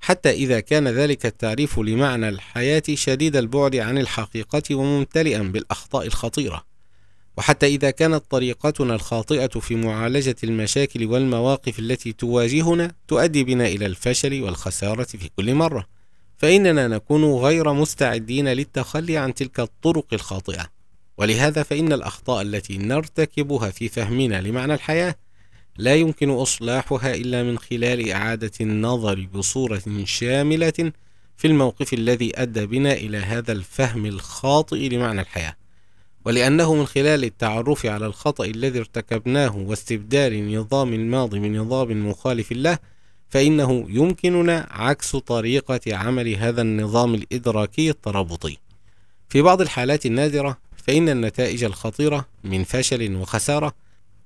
حتى إذا كان ذلك التعريف لمعنى الحياة شديد البعد عن الحقيقة وممتلئا بالأخطاء الخطيرة. وحتى إذا كانت طريقتنا الخاطئة في معالجة المشاكل والمواقف التي تواجهنا تؤدي بنا إلى الفشل والخسارة في كل مرة، فإننا نكون غير مستعدين للتخلي عن تلك الطرق الخاطئة، ولهذا فإن الأخطاء التي نرتكبها في فهمنا لمعنى الحياة لا يمكن إصلاحها إلا من خلال إعادة النظر بصورة شاملة في الموقف الذي أدى بنا إلى هذا الفهم الخاطئ لمعنى الحياة. ولأنه من خلال التعرف على الخطأ الذي ارتكبناه واستبدال نظام الماضي بنظام مخالف له فإنه يمكننا عكس طريقة عمل هذا النظام الإدراكي الترابطي في بعض الحالات النادرة فإن النتائج الخطيرة من فشل وخسارة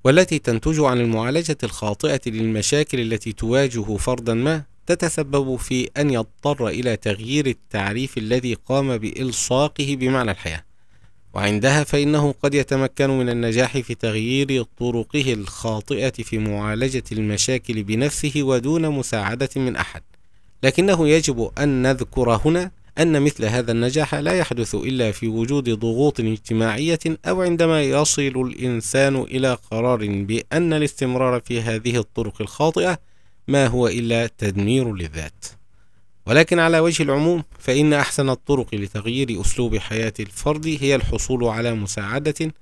والتي تنتج عن المعالجة الخاطئة للمشاكل التي تواجه فردا ما تتسبب في أن يضطر إلى تغيير التعريف الذي قام بإلصاقه بمعنى الحياة وعندها فإنه قد يتمكن من النجاح في تغيير طرقه الخاطئة في معالجة المشاكل بنفسه ودون مساعدة من أحد، لكنه يجب أن نذكر هنا أن مثل هذا النجاح لا يحدث إلا في وجود ضغوط اجتماعية أو عندما يصل الإنسان إلى قرار بأن الاستمرار في هذه الطرق الخاطئة ما هو إلا تدمير للذات. ولكن على وجه العموم فإن أحسن الطرق لتغيير أسلوب حياة الفرد هي الحصول على مساعدة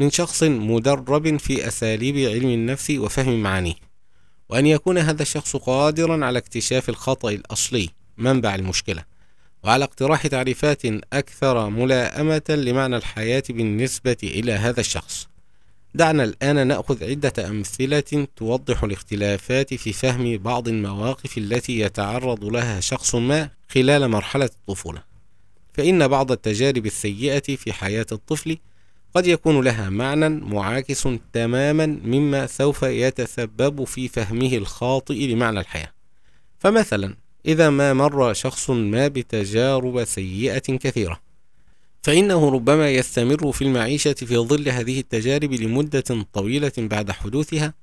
من شخص مدرب في أساليب علم النفس وفهم معانيه وأن يكون هذا الشخص قادرا على اكتشاف الخطأ الأصلي منبع المشكلة وعلى اقتراح تعريفات أكثر ملائمة لمعنى الحياة بالنسبة إلى هذا الشخص دعنا الآن نأخذ عدة أمثلة توضح الاختلافات في فهم بعض المواقف التي يتعرض لها شخص ما خلال مرحلة الطفولة فإن بعض التجارب السيئة في حياة الطفل قد يكون لها معنى معاكس تماما مما سوف يتسبب في فهمه الخاطئ لمعنى الحياة فمثلا إذا ما مر شخص ما بتجارب سيئة كثيرة فإنه ربما يستمر في المعيشة في ظل هذه التجارب لمدة طويلة بعد حدوثها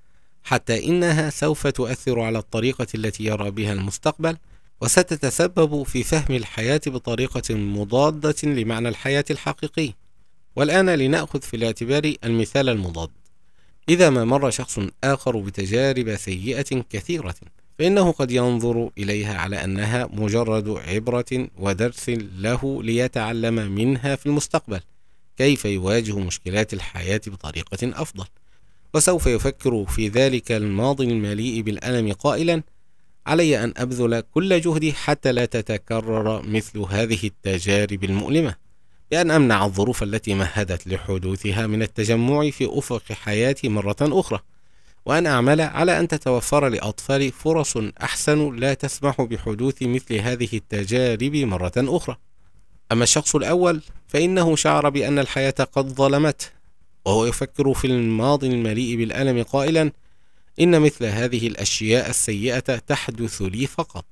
حتى إنها سوف تؤثر على الطريقة التي يرى بها المستقبل وستتسبب في فهم الحياة بطريقة مضادة لمعنى الحياة الحقيقي والآن لنأخذ في الاعتبار المثال المضاد إذا ما مر شخص آخر بتجارب سيئة كثيرة فإنه قد ينظر إليها على أنها مجرد عبرة ودرس له ليتعلم منها في المستقبل كيف يواجه مشكلات الحياة بطريقة أفضل وسوف يفكر في ذلك الماضي المليء بالألم قائلا علي أن أبذل كل جهدي حتى لا تتكرر مثل هذه التجارب المؤلمة بأن أمنع الظروف التي مهدت لحدوثها من التجمع في أفق حياتي مرة أخرى وأن أعمل على أن تتوفر لأطفالي فرص أحسن لا تسمح بحدوث مثل هذه التجارب مرة أخرى. أما الشخص الأول فإنه شعر بأن الحياة قد ظلمته، وهو يفكر في الماضي المليء بالألم قائلا: إن مثل هذه الأشياء السيئة تحدث لي فقط.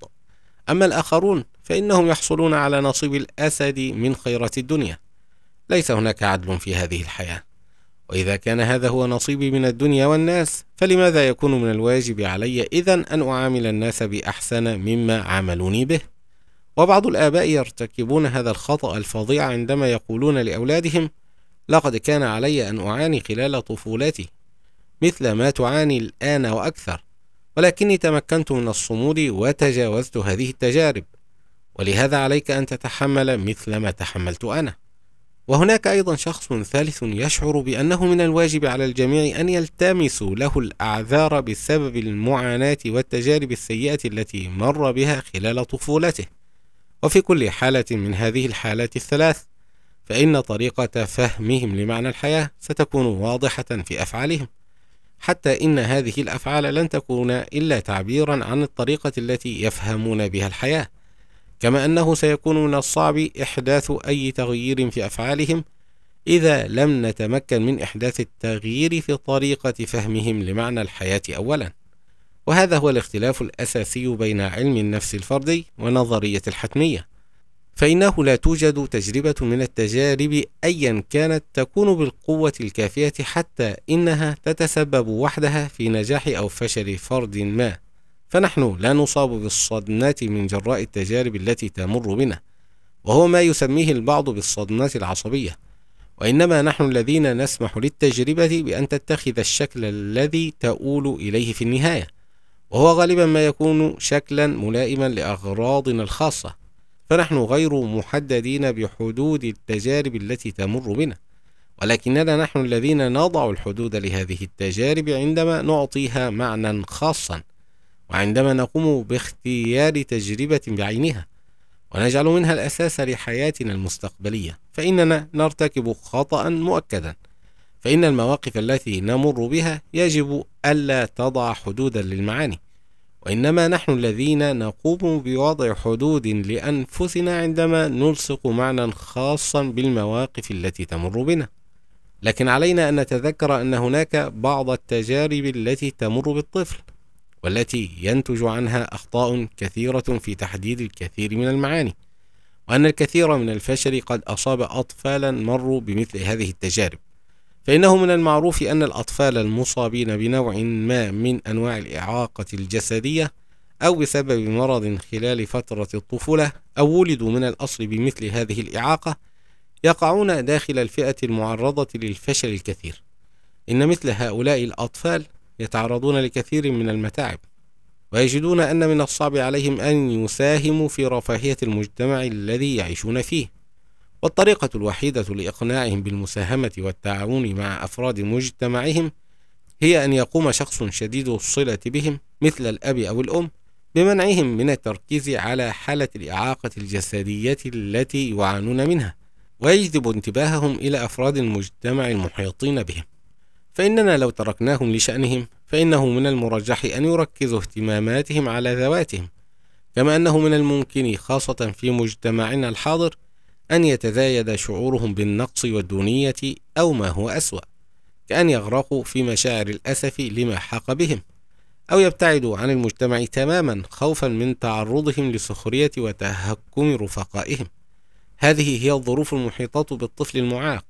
أما الآخرون فإنهم يحصلون على نصيب الأسد من خيرات الدنيا. ليس هناك عدل في هذه الحياة. وإذا كان هذا هو نصيبي من الدنيا والناس فلماذا يكون من الواجب علي إذا أن أعامل الناس بأحسن مما عاملوني به وبعض الآباء يرتكبون هذا الخطأ الفظيع عندما يقولون لأولادهم لقد كان علي أن أعاني خلال طفولتي مثل ما تعاني الآن وأكثر ولكني تمكنت من الصمود وتجاوزت هذه التجارب ولهذا عليك أن تتحمل مثل ما تحملت أنا وهناك أيضا شخص ثالث يشعر بأنه من الواجب على الجميع أن يلتمسوا له الأعذار بسبب المعاناة والتجارب السيئة التي مر بها خلال طفولته وفي كل حالة من هذه الحالات الثلاث فإن طريقة فهمهم لمعنى الحياة ستكون واضحة في أفعالهم حتى إن هذه الأفعال لن تكون إلا تعبيرا عن الطريقة التي يفهمون بها الحياة كما أنه سيكون من الصعب إحداث أي تغيير في أفعالهم إذا لم نتمكن من إحداث التغيير في طريقة فهمهم لمعنى الحياة أولا وهذا هو الاختلاف الأساسي بين علم النفس الفردي ونظرية الحتمية فإنه لا توجد تجربة من التجارب أيا كانت تكون بالقوة الكافية حتى إنها تتسبب وحدها في نجاح أو فشل فرد ما فنحن لا نصاب بالصدمات من جراء التجارب التي تمر بنا وهو ما يسميه البعض بالصدمات العصبية وإنما نحن الذين نسمح للتجربة بأن تتخذ الشكل الذي تؤول إليه في النهاية وهو غالبا ما يكون شكلا ملائما لأغراضنا الخاصة فنحن غير محددين بحدود التجارب التي تمر بنا ولكننا نحن الذين نضع الحدود لهذه التجارب عندما نعطيها معنى خاصا وعندما نقوم باختيار تجربة بعينها ونجعل منها الأساس لحياتنا المستقبلية فإننا نرتكب خطأ مؤكدا فإن المواقف التي نمر بها يجب ألا تضع حدودا للمعاني وإنما نحن الذين نقوم بوضع حدود لأنفسنا عندما نلصق معنى خاصا بالمواقف التي تمر بنا لكن علينا أن نتذكر أن هناك بعض التجارب التي تمر بالطفل والتي ينتج عنها أخطاء كثيرة في تحديد الكثير من المعاني وأن الكثير من الفشل قد أصاب أطفالا مروا بمثل هذه التجارب فإنه من المعروف أن الأطفال المصابين بنوع ما من أنواع الإعاقة الجسدية أو بسبب مرض خلال فترة الطفولة أو ولدوا من الأصل بمثل هذه الإعاقة يقعون داخل الفئة المعرضة للفشل الكثير إن مثل هؤلاء الأطفال يتعرضون لكثير من المتاعب ويجدون أن من الصعب عليهم أن يساهموا في رفاهية المجتمع الذي يعيشون فيه والطريقة الوحيدة لإقناعهم بالمساهمة والتعاون مع أفراد مجتمعهم هي أن يقوم شخص شديد الصلة بهم مثل الأب أو الأم بمنعهم من التركيز على حالة الإعاقة الجسدية التي يعانون منها ويجذب انتباههم إلى أفراد المجتمع المحيطين بهم فإننا لو تركناهم لشأنهم فإنه من المرجح أن يركزوا اهتماماتهم على ذواتهم كما أنه من الممكن خاصة في مجتمعنا الحاضر أن يتزايد شعورهم بالنقص والدونية أو ما هو أسوأ كأن يغرقوا في مشاعر الأسف لما حق بهم أو يبتعدوا عن المجتمع تماما خوفا من تعرضهم لسخرية وتهكم رفقائهم هذه هي الظروف المحيطة بالطفل المعاق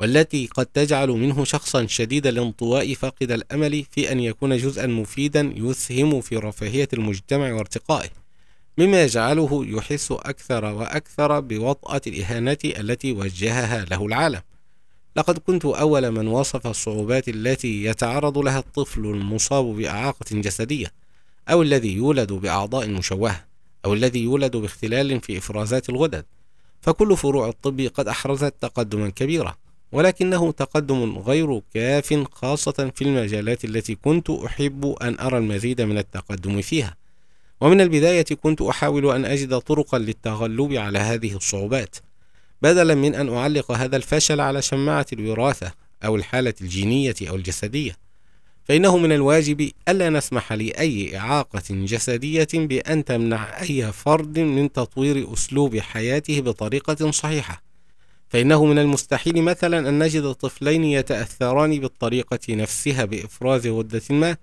والتي قد تجعل منه شخصا شديد الانطواء فاقد الأمل في أن يكون جزءا مفيدا يسهم في رفاهية المجتمع وارتقائه مما يجعله يحس أكثر وأكثر بوطأة الإهانة التي وجهها له العالم لقد كنت أول من وصف الصعوبات التي يتعرض لها الطفل المصاب بإعاقة جسدية أو الذي يولد بأعضاء مشوهة أو الذي يولد باختلال في إفرازات الغدد فكل فروع الطب قد أحرزت تقدما كبيرا ولكنه تقدم غير كاف خاصة في المجالات التي كنت أحب أن أرى المزيد من التقدم فيها ومن البداية كنت أحاول أن أجد طرقا للتغلب على هذه الصعوبات بدلا من أن أعلق هذا الفشل على شماعة الوراثة أو الحالة الجينية أو الجسدية فإنه من الواجب ألا نسمح لأي إعاقة جسدية بأن تمنع أي فرد من تطوير أسلوب حياته بطريقة صحيحة فإنه من المستحيل مثلا أن نجد طفلين يتأثران بالطريقة نفسها بإفراز غدة ما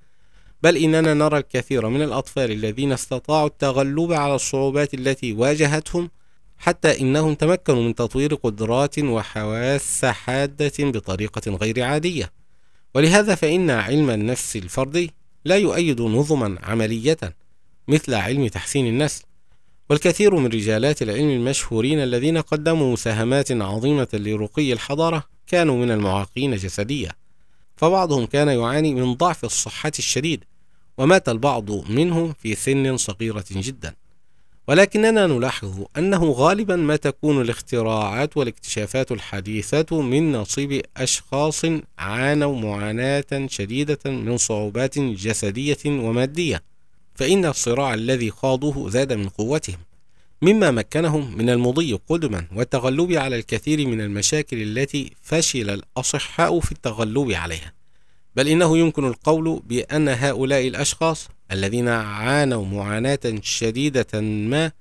بل إننا نرى الكثير من الأطفال الذين استطاعوا التغلب على الصعوبات التي واجهتهم حتى إنهم تمكنوا من تطوير قدرات وحواس حادة بطريقة غير عادية ولهذا فإن علم النفس الفردي لا يؤيد نظما عملية مثل علم تحسين النسل والكثير من رجالات العلم المشهورين الذين قدموا مساهمات عظيمة لرقي الحضارة كانوا من المعاقين جسديا فبعضهم كان يعاني من ضعف الصحة الشديد ومات البعض منهم في سن صغيرة جدا ولكننا نلاحظ أنه غالبا ما تكون الاختراعات والاكتشافات الحديثة من نصيب أشخاص عانوا معاناة شديدة من صعوبات جسدية ومادية فإن الصراع الذي خاضوه زاد من قوتهم مما مكنهم من المضي قدما والتغلب على الكثير من المشاكل التي فشل الأصحاء في التغلب عليها بل إنه يمكن القول بأن هؤلاء الأشخاص الذين عانوا معاناة شديدة ما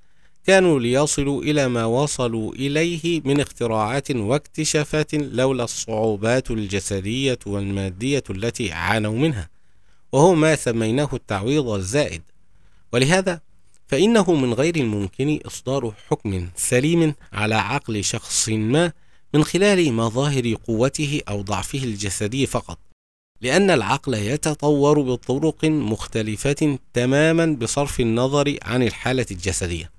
كانوا ليصلوا إلى ما وصلوا إليه من اختراعات واكتشافات لولا الصعوبات الجسدية والمادية التي عانوا منها وهو ما سميناه التعويض الزائد ولهذا فإنه من غير الممكن إصدار حكم سليم على عقل شخص ما من خلال مظاهر قوته أو ضعفه الجسدي فقط لأن العقل يتطور بطرق مختلفة تماما بصرف النظر عن الحالة الجسدية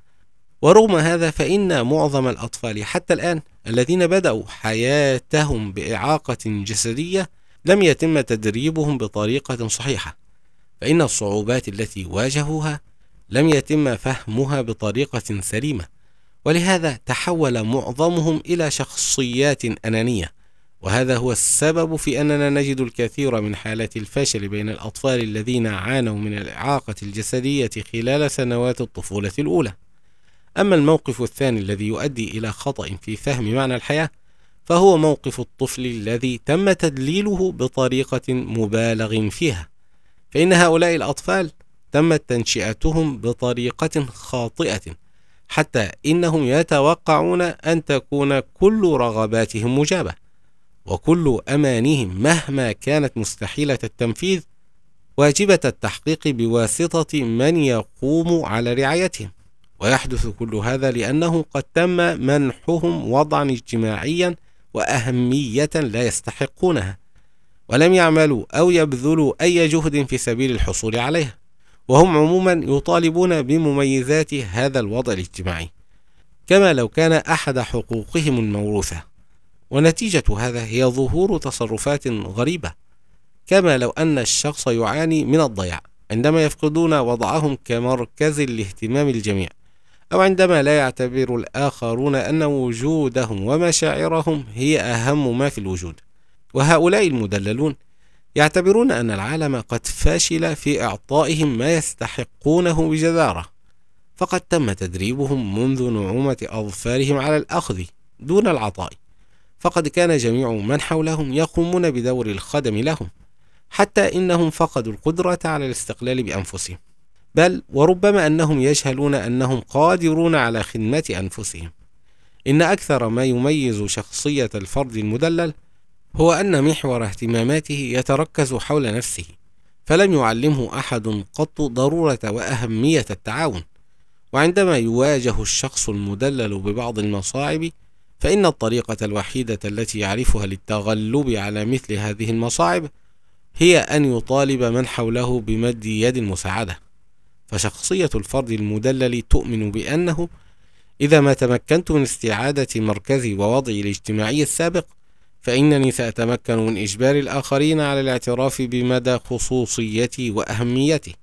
ورغم هذا فإن معظم الأطفال حتى الآن الذين بدأوا حياتهم بإعاقة جسدية لم يتم تدريبهم بطريقة صحيحة فإن الصعوبات التي واجهوها لم يتم فهمها بطريقة سليمة ولهذا تحول معظمهم إلى شخصيات أنانية وهذا هو السبب في أننا نجد الكثير من حالات الفشل بين الأطفال الذين عانوا من الإعاقة الجسدية خلال سنوات الطفولة الأولى أما الموقف الثاني الذي يؤدي إلى خطأ في فهم معنى الحياة فهو موقف الطفل الذي تم تدليله بطريقة مبالغ فيها فإن هؤلاء الأطفال تمت تنشئتهم بطريقة خاطئة حتى إنهم يتوقعون أن تكون كل رغباتهم مجابة وكل أمانهم مهما كانت مستحيلة التنفيذ واجبة التحقيق بواسطة من يقوم على رعايتهم ويحدث كل هذا لأنه قد تم منحهم وضعا اجتماعيا وأهمية لا يستحقونها ولم يعملوا أو يبذلوا أي جهد في سبيل الحصول عليها وهم عموما يطالبون بمميزات هذا الوضع الاجتماعي كما لو كان أحد حقوقهم الموروثة ونتيجة هذا هي ظهور تصرفات غريبة كما لو أن الشخص يعاني من الضياع عندما يفقدون وضعهم كمركز لاهتمام الجميع أو عندما لا يعتبر الآخرون أن وجودهم ومشاعرهم هي أهم ما في الوجود وهؤلاء المدللون يعتبرون أن العالم قد فشل في إعطائهم ما يستحقونه بجدارة فقد تم تدريبهم منذ نعومة أظفارهم على الأخذ دون العطاء فقد كان جميع من حولهم يقومون بدور الخدم لهم حتى إنهم فقدوا القدرة على الاستقلال بأنفسهم بل وربما أنهم يجهلون أنهم قادرون على خدمة أنفسهم إن أكثر ما يميز شخصية الفرد المدلل هو أن محور اهتماماته يتركز حول نفسه فلم يعلمه أحد قط ضرورة وأهمية التعاون وعندما يواجه الشخص المدلل ببعض المصاعب فإن الطريقة الوحيدة التي يعرفها للتغلب على مثل هذه المصاعب هي أن يطالب من حوله بمد يد المساعدة فشخصية الفرد المدلل تؤمن بأنه إذا ما تمكنت من استعادة مركزي ووضعي الاجتماعي السابق فإنني سأتمكن من إجبار الآخرين على الاعتراف بمدى خصوصيتي وأهميتي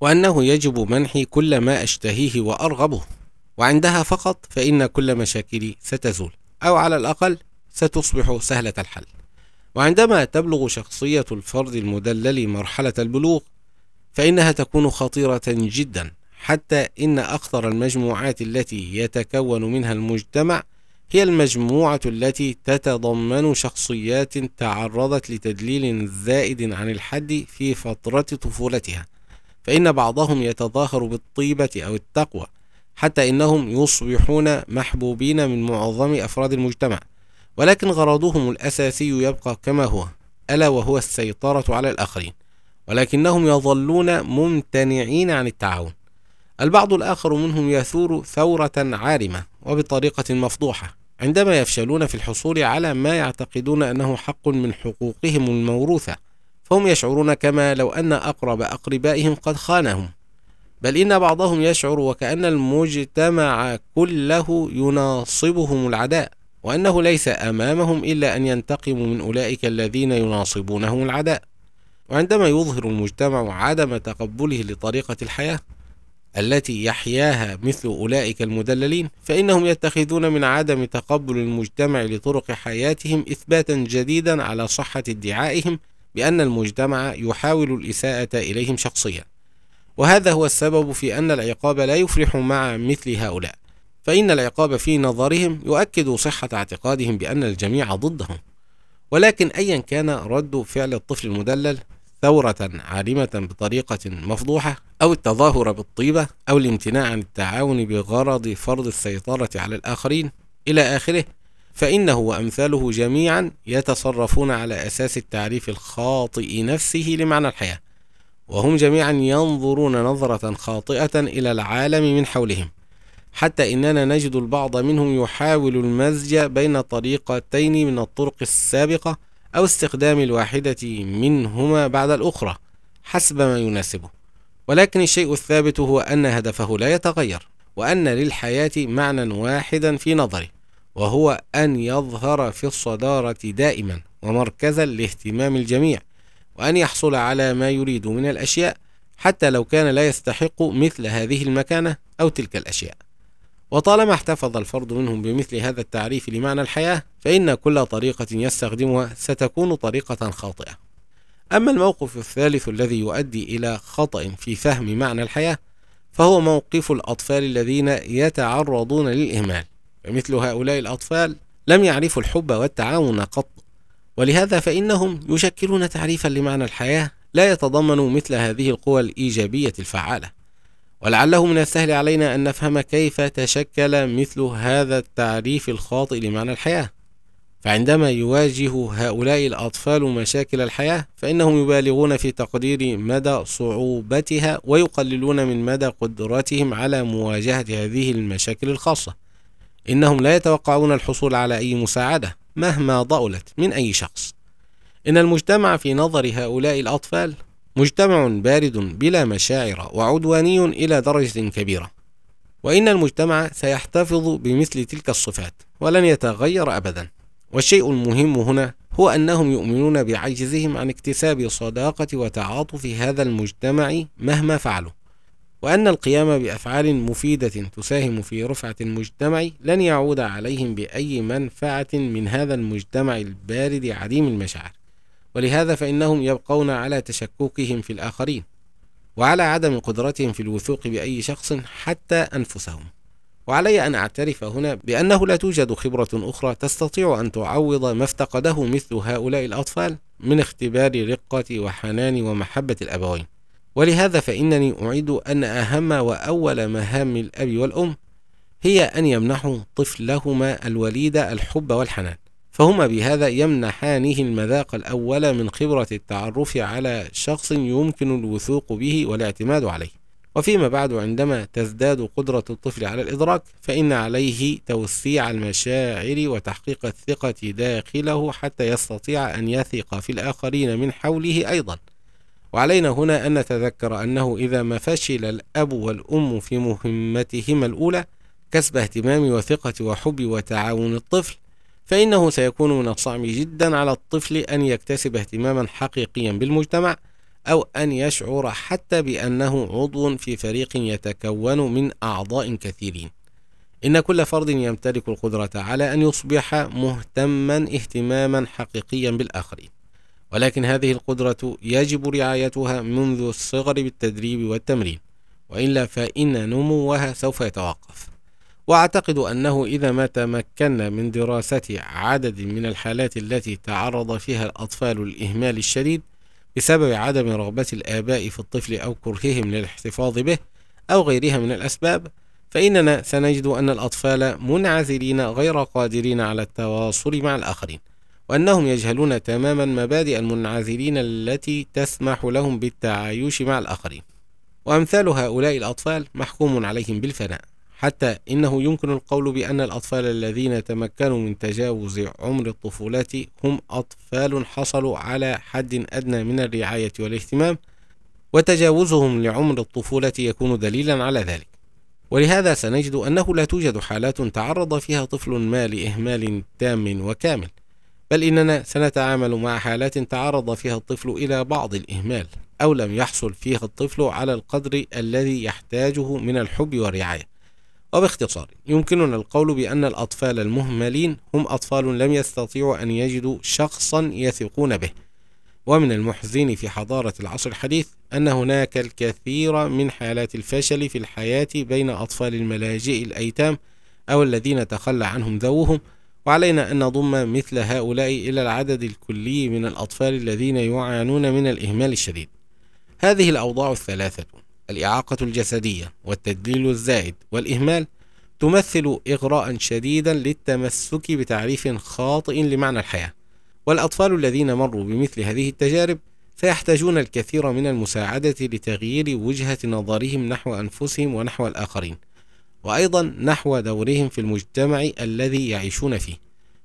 وأنه يجب منحي كل ما أشتهيه وأرغبه وعندها فقط فإن كل مشاكلي ستزول أو على الأقل ستصبح سهلة الحل وعندما تبلغ شخصية الفرد المدلل مرحلة البلوغ فإنها تكون خطيرة جدا حتى إن أخطر المجموعات التي يتكون منها المجتمع هي المجموعة التي تتضمن شخصيات تعرضت لتدليل زائد عن الحد في فترة طفولتها فإن بعضهم يتظاهر بالطيبة أو التقوى حتى إنهم يصبحون محبوبين من معظم أفراد المجتمع ولكن غرضهم الأساسي يبقى كما هو ألا وهو السيطرة على الآخرين ولكنهم يظلون ممتنعين عن التعاون البعض الآخر منهم يثور ثورة عارمة وبطريقة مفضوحة عندما يفشلون في الحصول على ما يعتقدون أنه حق من حقوقهم الموروثة فهم يشعرون كما لو أن أقرب أقربائهم قد خانهم بل إن بعضهم يشعر وكأن المجتمع كله يناصبهم العداء وأنه ليس أمامهم إلا أن ينتقموا من أولئك الذين يناصبونهم العداء وعندما يظهر المجتمع عدم تقبله لطريقة الحياة التي يحياها مثل أولئك المدللين فإنهم يتخذون من عدم تقبل المجتمع لطرق حياتهم إثباتا جديدا على صحة ادعائهم بأن المجتمع يحاول الإساءة إليهم شخصيا وهذا هو السبب في أن العقاب لا يفلح مع مثل هؤلاء فإن العقاب في نظرهم يؤكد صحة اعتقادهم بأن الجميع ضدهم ولكن أيا كان رد فعل الطفل المدلل ثورة عالمة بطريقة مفضوحة أو التظاهر بالطيبة أو الامتناع عن التعاون بغرض فرض السيطرة على الآخرين إلى آخره فإنه وأمثاله جميعا يتصرفون على أساس التعريف الخاطئ نفسه لمعنى الحياة وهم جميعا ينظرون نظرة خاطئة إلى العالم من حولهم حتى إننا نجد البعض منهم يحاول المزج بين طريقتين من الطرق السابقة أو استخدام الواحدة منهما بعد الأخرى حسب ما يناسبه ولكن الشيء الثابت هو أن هدفه لا يتغير وأن للحياة معنى واحدا في نظره وهو أن يظهر في الصدارة دائما ومركزا لاهتمام الجميع وأن يحصل على ما يريد من الأشياء حتى لو كان لا يستحق مثل هذه المكانة أو تلك الأشياء وطالما احتفظ الفرد منهم بمثل هذا التعريف لمعنى الحياة فإن كل طريقة يستخدمها ستكون طريقة خاطئة أما الموقف الثالث الذي يؤدي إلى خطأ في فهم معنى الحياة فهو موقف الأطفال الذين يتعرضون للإهمال فمثل هؤلاء الأطفال لم يعرفوا الحب والتعاون قط ولهذا فإنهم يشكلون تعريفا لمعنى الحياة لا يتضمن مثل هذه القوى الإيجابية الفعالة ولعله من السهل علينا أن نفهم كيف تشكل مثل هذا التعريف الخاطئ لمعنى الحياة فعندما يواجه هؤلاء الأطفال مشاكل الحياة فإنهم يبالغون في تقدير مدى صعوبتها ويقللون من مدى قدرتهم على مواجهة هذه المشاكل الخاصة إنهم لا يتوقعون الحصول على أي مساعدة مهما ضألت من أي شخص إن المجتمع في نظر هؤلاء الأطفال مجتمع بارد بلا مشاعر وعدواني إلى درجة كبيرة وإن المجتمع سيحتفظ بمثل تلك الصفات ولن يتغير أبدا والشيء المهم هنا هو أنهم يؤمنون بعجزهم عن اكتساب صداقة وتعاطف هذا المجتمع مهما فعلوا وأن القيام بأفعال مفيدة تساهم في رفعة المجتمع لن يعود عليهم بأي منفعة من هذا المجتمع البارد عديم المشاعر ولهذا فإنهم يبقون على تشككهم في الآخرين وعلى عدم قدرتهم في الوثوق بأي شخص حتى أنفسهم وعلي أن أعترف هنا بأنه لا توجد خبرة أخرى تستطيع أن تعوض ما افتقده مثل هؤلاء الأطفال من اختبار رقة وحنان ومحبة الأبوين ولهذا فإنني أعيد أن أهم وأول مهام الأب والأم هي أن يمنحوا طفلهما الوليد الحب والحنان فهما بهذا يمنحانه المذاق الأول من خبرة التعرف على شخص يمكن الوثوق به والاعتماد عليه وفيما بعد عندما تزداد قدرة الطفل على الإدراك فإن عليه توسيع المشاعر وتحقيق الثقة داخله حتى يستطيع أن يثق في الآخرين من حوله أيضا وعلينا هنا أن نتذكر أنه إذا ما فشل الأب والأم في مهمتهما الأولى كسب اهتمام وثقة وحب وتعاون الطفل فإنه سيكون من الصعب جدا على الطفل أن يكتسب اهتماما حقيقيا بالمجتمع أو أن يشعر حتى بأنه عضو في فريق يتكون من أعضاء كثيرين. إن كل فرد يمتلك القدرة على أن يصبح مهتما اهتماما حقيقيا بالآخرين. ولكن هذه القدرة يجب رعايتها منذ الصغر بالتدريب والتمرين، وإلا فإن نموها سوف يتوقف. واعتقد انه اذا ما تمكنا من دراسه عدد من الحالات التي تعرض فيها الاطفال للاهمال الشديد بسبب عدم رغبه الاباء في الطفل او كرههم للاحتفاظ به او غيرها من الاسباب فاننا سنجد ان الاطفال منعزلين غير قادرين على التواصل مع الاخرين وانهم يجهلون تماما مبادئ المنعزلين التي تسمح لهم بالتعايش مع الاخرين وامثال هؤلاء الاطفال محكوم عليهم بالفناء حتى إنه يمكن القول بأن الأطفال الذين تمكنوا من تجاوز عمر الطفولة هم أطفال حصلوا على حد أدنى من الرعاية والاهتمام وتجاوزهم لعمر الطفولة يكون دليلا على ذلك ولهذا سنجد أنه لا توجد حالات تعرض فيها طفل ما لإهمال تام وكامل بل إننا سنتعامل مع حالات تعرض فيها الطفل إلى بعض الإهمال أو لم يحصل فيها الطفل على القدر الذي يحتاجه من الحب والرعاية وباختصار يمكننا القول بأن الأطفال المهملين هم أطفال لم يستطيعوا أن يجدوا شخصا يثقون به ومن المحزن في حضارة العصر الحديث أن هناك الكثير من حالات الفشل في الحياة بين أطفال الملاجئ الأيتام أو الذين تخلى عنهم ذوهم وعلينا أن نضم مثل هؤلاء إلى العدد الكلي من الأطفال الذين يعانون من الإهمال الشديد هذه الأوضاع الثلاثة الإعاقة الجسدية والتدليل الزائد والإهمال تمثل إغراء شديدا للتمسك بتعريف خاطئ لمعنى الحياة والأطفال الذين مروا بمثل هذه التجارب سيحتاجون الكثير من المساعدة لتغيير وجهة نظرهم نحو أنفسهم ونحو الآخرين وأيضا نحو دورهم في المجتمع الذي يعيشون فيه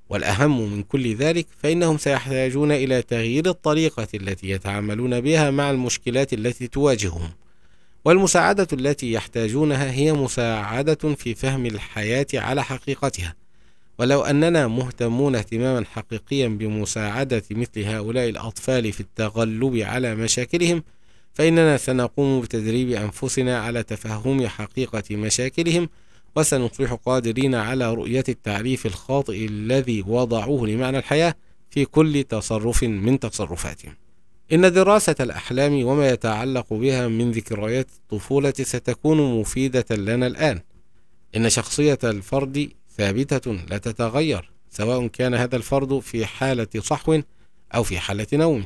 والأهم من كل ذلك فإنهم سيحتاجون إلى تغيير الطريقة التي يتعاملون بها مع المشكلات التي تواجههم والمساعدة التي يحتاجونها هي مساعدة في فهم الحياة على حقيقتها، ولو أننا مهتمون اهتماما حقيقيا بمساعدة مثل هؤلاء الأطفال في التغلب على مشاكلهم، فإننا سنقوم بتدريب أنفسنا على تفهم حقيقة مشاكلهم، وسنصبح قادرين على رؤية التعريف الخاطئ الذي وضعوه لمعنى الحياة في كل تصرف من تصرفاتهم. إن دراسة الأحلام وما يتعلق بها من ذكريات الطفولة ستكون مفيدة لنا الآن. إن شخصية الفرد ثابتة لا تتغير، سواء كان هذا الفرد في حالة صحو أو في حالة نوم.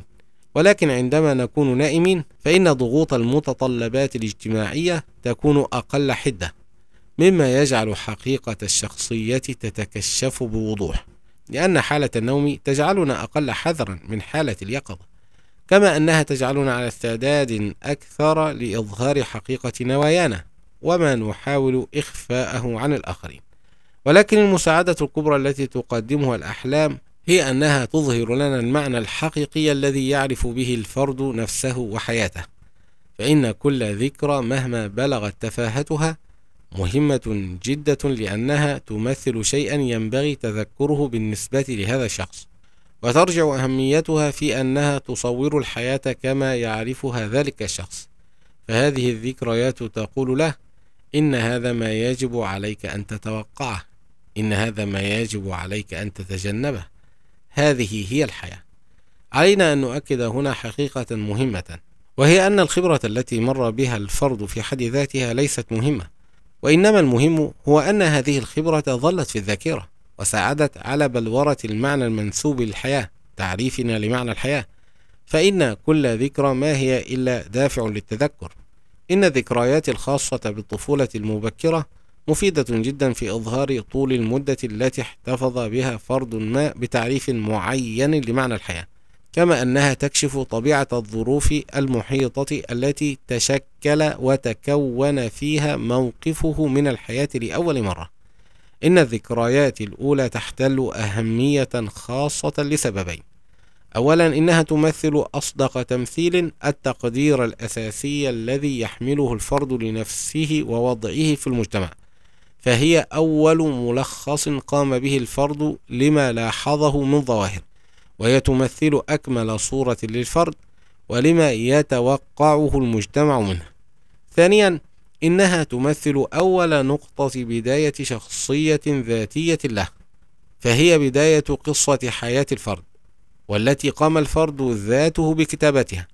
ولكن عندما نكون نائمين فإن ضغوط المتطلبات الاجتماعية تكون أقل حدة، مما يجعل حقيقة الشخصية تتكشف بوضوح، لأن حالة النوم تجعلنا أقل حذرًا من حالة اليقظة. كما أنها تجعلنا على استعداد أكثر لإظهار حقيقة نوايانا وما نحاول إخفاءه عن الآخرين ولكن المساعدة الكبرى التي تقدمها الأحلام هي أنها تظهر لنا المعنى الحقيقي الذي يعرف به الفرد نفسه وحياته فإن كل ذكرى مهما بلغت تفاهتها مهمة جدة لأنها تمثل شيئا ينبغي تذكره بالنسبة لهذا الشخص وترجع أهميتها في أنها تصور الحياة كما يعرفها ذلك الشخص فهذه الذكريات تقول له إن هذا ما يجب عليك أن تتوقعه إن هذا ما يجب عليك أن تتجنبه هذه هي الحياة علينا أن نؤكد هنا حقيقة مهمة وهي أن الخبرة التي مر بها الفرد في حد ذاتها ليست مهمة وإنما المهم هو أن هذه الخبرة ظلت في الذاكرة وساعدت على بلورة المعنى المنسوب للحياة تعريفنا لمعنى الحياة فإن كل ذكرى ما هي إلا دافع للتذكر إن الذكريات الخاصة بالطفولة المبكرة مفيدة جدا في إظهار طول المدة التي احتفظ بها فرد ما بتعريف معين لمعنى الحياة كما أنها تكشف طبيعة الظروف المحيطة التي تشكل وتكون فيها موقفه من الحياة لأول مرة إن الذكريات الأولى تحتل أهمية خاصة لسببين أولا إنها تمثل أصدق تمثيل التقدير الأساسي الذي يحمله الفرد لنفسه ووضعه في المجتمع فهي أول ملخص قام به الفرد لما لاحظه من ظواهر وهي تمثل أكمل صورة للفرد ولما يتوقعه المجتمع منه ثانيا إنها تمثل أول نقطة بداية شخصية ذاتية له، فهي بداية قصة حياة الفرد، والتي قام الفرد ذاته بكتابتها،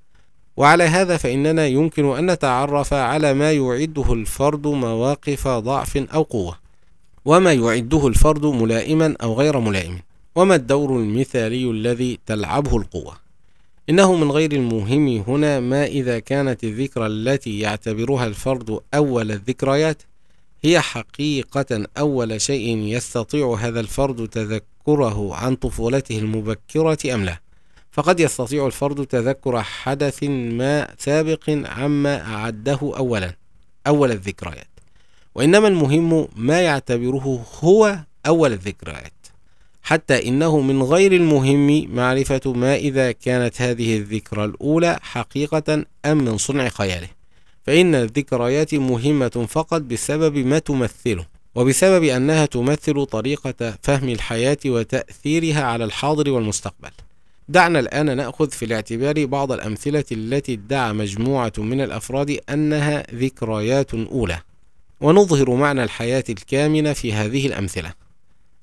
وعلى هذا فإننا يمكن أن نتعرف على ما يعده الفرد مواقف ضعف أو قوة، وما يعده الفرد ملائما أو غير ملائم، وما الدور المثالي الذي تلعبه القوة. إنه من غير المهم هنا ما إذا كانت الذكرى التي يعتبرها الفرد أول الذكريات هي حقيقة أول شيء يستطيع هذا الفرد تذكره عن طفولته المبكرة أم لا فقد يستطيع الفرد تذكر حدث ما سابق عما أعده أولا أول الذكريات وإنما المهم ما يعتبره هو أول الذكريات حتى إنه من غير المهم معرفة ما إذا كانت هذه الذكرى الأولى حقيقة أم من صنع خياله فإن الذكريات مهمة فقط بسبب ما تمثله وبسبب أنها تمثل طريقة فهم الحياة وتأثيرها على الحاضر والمستقبل دعنا الآن نأخذ في الاعتبار بعض الأمثلة التي ادعى مجموعة من الأفراد أنها ذكريات أولى ونظهر معنى الحياة الكامنة في هذه الأمثلة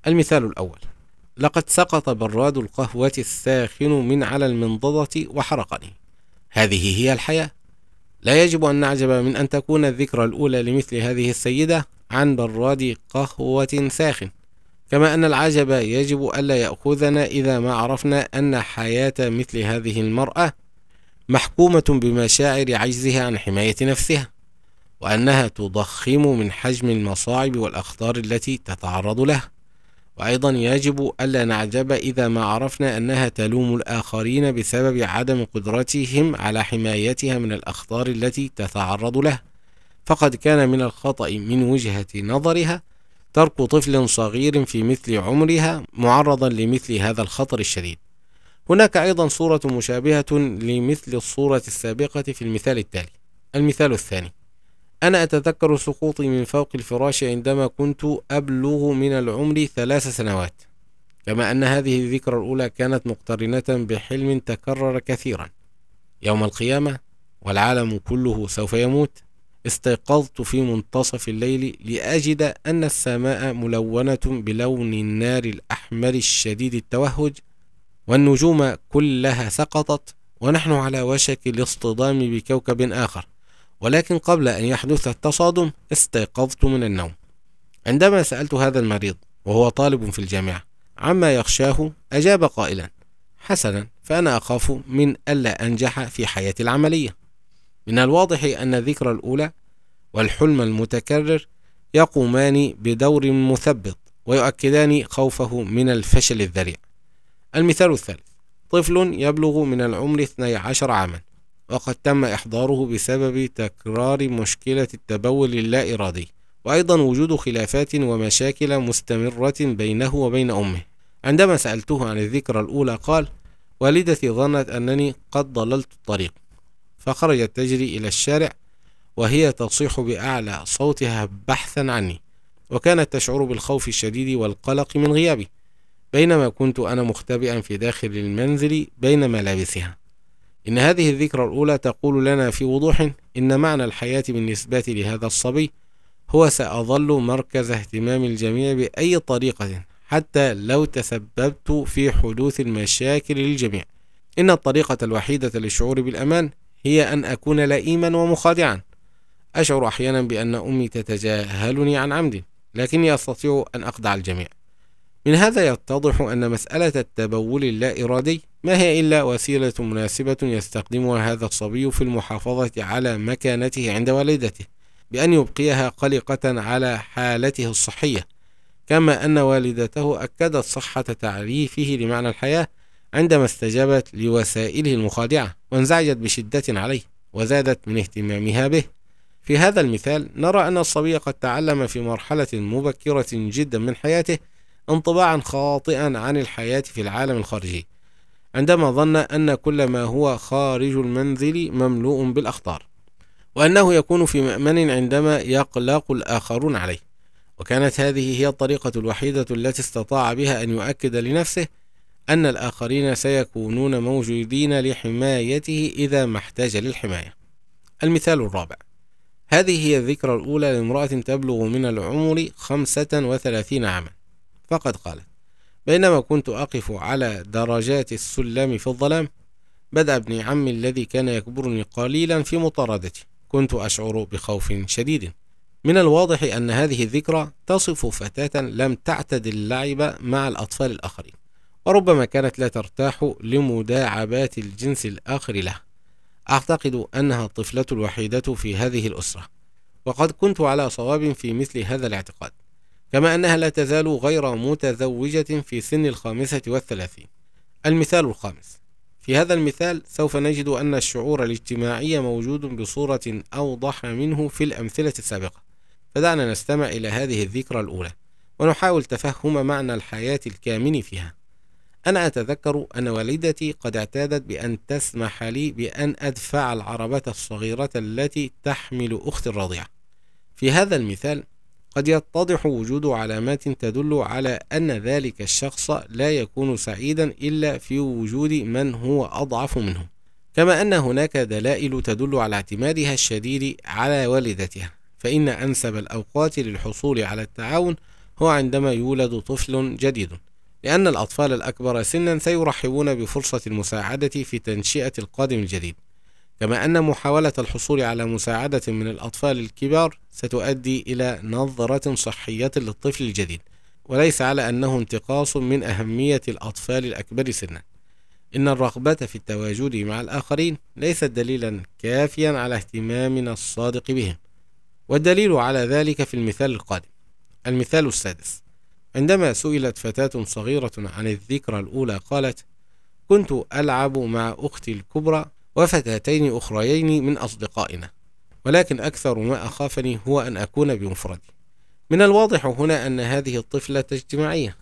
المثال الأول لقد سقط براد القهوة الساخن من على المنضدة وحرقني هذه هي الحياة لا يجب أن نعجب من أن تكون الذكرى الأولى لمثل هذه السيدة عن براد قهوة ساخن كما أن العجب يجب ألا يأخذنا إذا ما عرفنا أن حياة مثل هذه المرأة محكومة بمشاعر عجزها عن حماية نفسها وأنها تضخم من حجم المصاعب والأخطار التي تتعرض لها وأيضا يجب ألا نعجب إذا ما عرفنا أنها تلوم الآخرين بسبب عدم قدرتهم على حمايتها من الأخطار التي تتعرض لها فقد كان من الخطأ من وجهة نظرها ترك طفل صغير في مثل عمرها معرضا لمثل هذا الخطر الشديد هناك أيضا صورة مشابهة لمثل الصورة السابقة في المثال التالي المثال الثاني أنا أتذكر سقوطي من فوق الفراش عندما كنت أبلغ من العمر ثلاث سنوات كما أن هذه الذكرى الأولى كانت مقترنة بحلم تكرر كثيرا يوم القيامة والعالم كله سوف يموت استيقظت في منتصف الليل لأجد أن السماء ملونة بلون النار الأحمر الشديد التوهج والنجوم كلها سقطت ونحن على وشك الاصطدام بكوكب آخر ولكن قبل أن يحدث التصادم استيقظت من النوم عندما سألت هذا المريض وهو طالب في الجامعة عما يخشاه أجاب قائلا حسنا فأنا أخاف من ألا أنجح في حياتي العملية من الواضح أن الذكرى الأولى والحلم المتكرر يقومان بدور مثبط ويؤكدان خوفه من الفشل الذريع المثال الثالث طفل يبلغ من العمر 12 عاما وقد تم إحضاره بسبب تكرار مشكلة التبول اللا إرادي وأيضا وجود خلافات ومشاكل مستمرة بينه وبين أمه عندما سألته عن الذكرى الأولى قال والدتي ظنت أنني قد ضللت الطريق فخرجت تجري إلى الشارع وهي تصيح بأعلى صوتها بحثا عني وكانت تشعر بالخوف الشديد والقلق من غيابي بينما كنت أنا مختبئا في داخل المنزل بين ملابسها إن هذه الذكرى الأولى تقول لنا في وضوح إن معنى الحياة بالنسبة لهذا الصبي هو سأظل مركز اهتمام الجميع بأي طريقة حتى لو تسببت في حدوث المشاكل للجميع إن الطريقة الوحيدة للشعور بالأمان هي أن أكون لئيما ومخادعا أشعر أحيانا بأن أمي تتجاهلني عن عمد لكني أستطيع أن أخدع الجميع من هذا يتضح أن مسألة التبول اللا إرادي ما هي إلا وسيلة مناسبة يستخدمها هذا الصبي في المحافظة على مكانته عند والدته بأن يبقيها قلقة على حالته الصحية كما أن والدته أكدت صحة تعريفه لمعنى الحياة عندما استجابت لوسائله المخادعة وانزعجت بشدة عليه وزادت من اهتمامها به في هذا المثال نرى أن الصبي قد تعلم في مرحلة مبكرة جدا من حياته انطباعا خاطئا عن الحياة في العالم الخارجي عندما ظن أن كل ما هو خارج المنزل مملوء بالأخطار وأنه يكون في مأمن عندما يقلق الآخرون عليه وكانت هذه هي الطريقة الوحيدة التي استطاع بها أن يؤكد لنفسه أن الآخرين سيكونون موجودين لحمايته إذا ما احتاج للحماية. المثال الرابع: هذه هي الذكرى الأولى لامرأة تبلغ من العمر 35 عاما، فقد قالت: بينما كنت أقف على درجات السلم في الظلام بدأ ابن عمي الذي كان يكبرني قليلا في مطاردتي كنت أشعر بخوف شديد من الواضح أن هذه الذكرى تصف فتاة لم تعتد اللعب مع الأطفال الآخرين وربما كانت لا ترتاح لمداعبات الجنس الآخر له أعتقد أنها الطفلة الوحيدة في هذه الأسرة وقد كنت على صواب في مثل هذا الاعتقاد كما أنها لا تزال غير متزوجة في سن الخامسة والثلاثين المثال الخامس في هذا المثال سوف نجد أن الشعور الاجتماعي موجود بصورة أوضح منه في الأمثلة السابقة فدعنا نستمع إلى هذه الذكرى الأولى ونحاول تفهم معنى الحياة الكامن فيها أنا أتذكر أن والدتي قد اعتادت بأن تسمح لي بأن أدفع العربة الصغيرة التي تحمل أختي الرضيعة في هذا المثال قد يتضح وجود علامات تدل على أن ذلك الشخص لا يكون سعيدا إلا في وجود من هو أضعف منه كما أن هناك دلائل تدل على اعتمادها الشديد على والدتها فإن أنسب الأوقات للحصول على التعاون هو عندما يولد طفل جديد لأن الأطفال الأكبر سنا سيرحبون بفرصة المساعدة في تنشئة القادم الجديد كما أن محاولة الحصول على مساعدة من الأطفال الكبار ستؤدي إلى نظرة صحية للطفل الجديد وليس على أنه انتقاص من أهمية الأطفال الأكبر سنا إن الرغبة في التواجد مع الآخرين ليست دليلا كافيا على اهتمامنا الصادق بهم والدليل على ذلك في المثال القادم المثال السادس عندما سئلت فتاة صغيرة عن الذكرى الأولى قالت كنت ألعب مع أختي الكبرى وفتاتين أخريين من أصدقائنا ولكن أكثر ما أخافني هو أن أكون بمفردي من الواضح هنا أن هذه الطفلة اجتماعية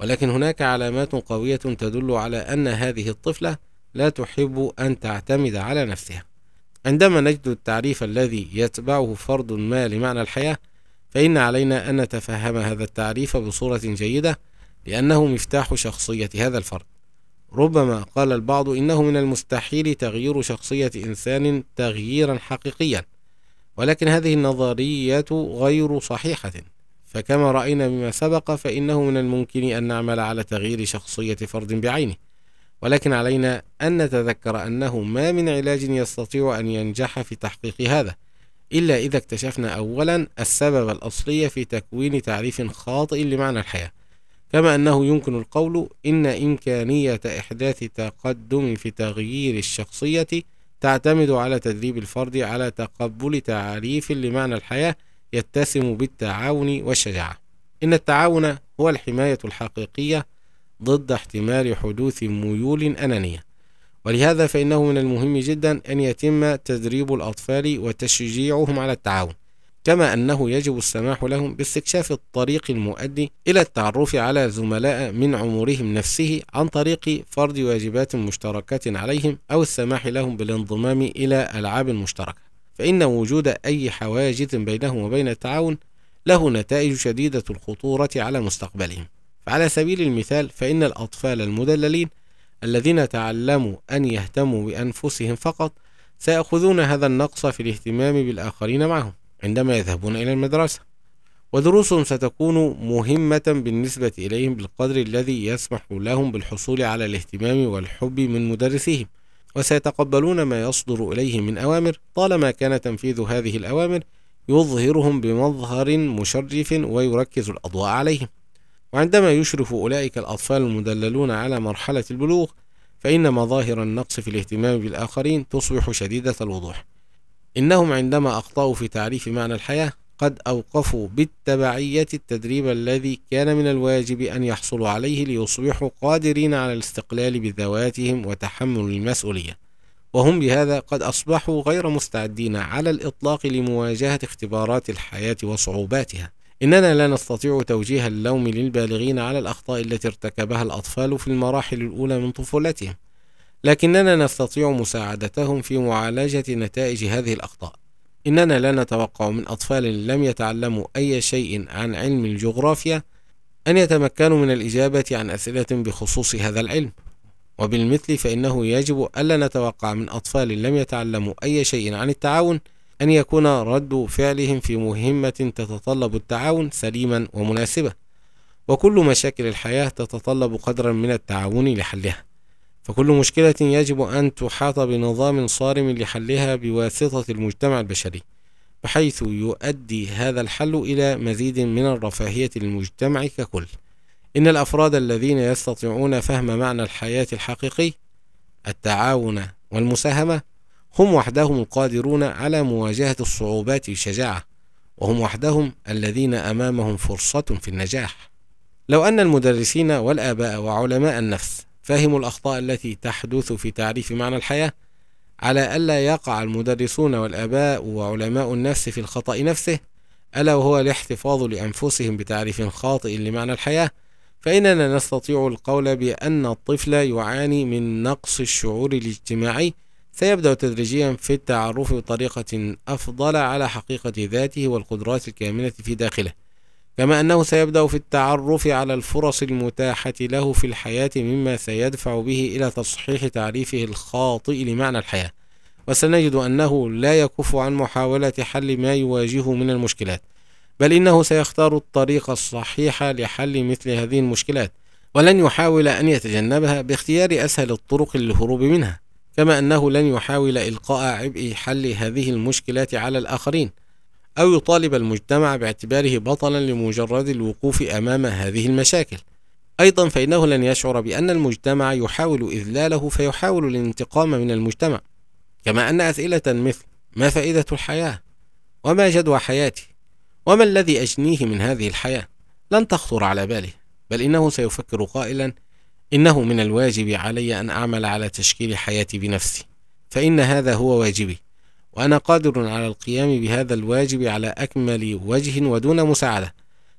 ولكن هناك علامات قوية تدل على أن هذه الطفلة لا تحب أن تعتمد على نفسها عندما نجد التعريف الذي يتبعه فرد ما لمعنى الحياة فإن علينا أن نتفهم هذا التعريف بصورة جيدة لأنه مفتاح شخصية هذا الفرد ربما قال البعض إنه من المستحيل تغيير شخصية إنسان تغييرا حقيقيا ولكن هذه النظرية غير صحيحة فكما رأينا بما سبق فإنه من الممكن أن نعمل على تغيير شخصية فرد بعينه ولكن علينا أن نتذكر أنه ما من علاج يستطيع أن ينجح في تحقيق هذا إلا إذا اكتشفنا أولا السبب الأصلي في تكوين تعريف خاطئ لمعنى الحياة كما أنه يمكن القول إن إمكانية إحداث تقدم في تغيير الشخصية تعتمد على تدريب الفرد على تقبل تعريف لمعنى الحياة يتسم بالتعاون والشجاعة. إن التعاون هو الحماية الحقيقية ضد احتمال حدوث ميول أنانية. ولهذا فإنه من المهم جدا أن يتم تدريب الأطفال وتشجيعهم على التعاون. كما أنه يجب السماح لهم باستكشاف الطريق المؤدي إلى التعرف على زملاء من عمرهم نفسه عن طريق فرض واجبات مشتركة عليهم أو السماح لهم بالانضمام إلى ألعاب مشتركة فإن وجود أي حواجز بينهم وبين التعاون له نتائج شديدة الخطورة على مستقبلهم فعلى سبيل المثال فإن الأطفال المدللين الذين تعلموا أن يهتموا بأنفسهم فقط سيأخذون هذا النقص في الاهتمام بالآخرين معهم عندما يذهبون إلى المدرسة ودروسهم ستكون مهمة بالنسبة إليهم بالقدر الذي يسمح لهم بالحصول على الاهتمام والحب من مدرسهم وسيتقبلون ما يصدر إليهم من أوامر طالما كان تنفيذ هذه الأوامر يظهرهم بمظهر مشرف ويركز الأضواء عليهم وعندما يشرف أولئك الأطفال المدللون على مرحلة البلوغ فإن مظاهر النقص في الاهتمام بالآخرين تصبح شديدة الوضوح إنهم عندما أخطأوا في تعريف معنى الحياة قد أوقفوا بالتبعية التدريب الذي كان من الواجب أن يحصلوا عليه ليصبحوا قادرين على الاستقلال بذواتهم وتحمل المسؤولية وهم بهذا قد أصبحوا غير مستعدين على الإطلاق لمواجهة اختبارات الحياة وصعوباتها إننا لا نستطيع توجيه اللوم للبالغين على الأخطاء التي ارتكبها الأطفال في المراحل الأولى من طفولتهم لكننا نستطيع مساعدتهم في معالجة نتائج هذه الأخطاء إننا لا نتوقع من أطفال لم يتعلموا أي شيء عن علم الجغرافيا أن يتمكنوا من الإجابة عن أسئلة بخصوص هذا العلم وبالمثل فإنه يجب ألا نتوقع من أطفال لم يتعلموا أي شيء عن التعاون أن يكون رد فعلهم في مهمة تتطلب التعاون سليما ومناسبة وكل مشاكل الحياة تتطلب قدرا من التعاون لحلها فكل مشكلة يجب أن تحاط بنظام صارم لحلها بواسطة المجتمع البشري بحيث يؤدي هذا الحل إلى مزيد من الرفاهية للمجتمع ككل إن الأفراد الذين يستطيعون فهم معنى الحياة الحقيقي التعاون والمساهمة هم وحدهم القادرون على مواجهة الصعوبات بشجاعة وهم وحدهم الذين أمامهم فرصة في النجاح لو أن المدرسين والآباء وعلماء النفس فهموا الأخطاء التي تحدث في تعريف معنى الحياة على ألا يقع المدرسون والآباء وعلماء النفس في الخطأ نفسه ألا وهو الاحتفاظ لأنفسهم بتعريف خاطئ لمعنى الحياة فإننا نستطيع القول بأن الطفل يعاني من نقص الشعور الاجتماعي سيبدأ تدريجيا في التعرف بطريقة أفضل على حقيقة ذاته والقدرات الكامنة في داخله كما أنه سيبدأ في التعرف على الفرص المتاحة له في الحياة مما سيدفع به إلى تصحيح تعريفه الخاطئ لمعنى الحياة وسنجد أنه لا يكف عن محاولة حل ما يواجهه من المشكلات بل إنه سيختار الطريق الصحيح لحل مثل هذه المشكلات ولن يحاول أن يتجنبها باختيار أسهل الطرق للهروب منها كما أنه لن يحاول إلقاء عبء حل هذه المشكلات على الآخرين أو يطالب المجتمع باعتباره بطلا لمجرد الوقوف أمام هذه المشاكل أيضا فإنه لن يشعر بأن المجتمع يحاول إذلاله فيحاول الانتقام من المجتمع كما أن أسئلة مثل ما فائدة الحياة؟ وما جدوى حياتي؟ وما الذي أجنيه من هذه الحياة؟ لن تخطر على باله بل إنه سيفكر قائلا إنه من الواجب علي أن أعمل على تشكيل حياتي بنفسي فإن هذا هو واجبي وأنا قادر على القيام بهذا الواجب على أكمل وجه ودون مساعدة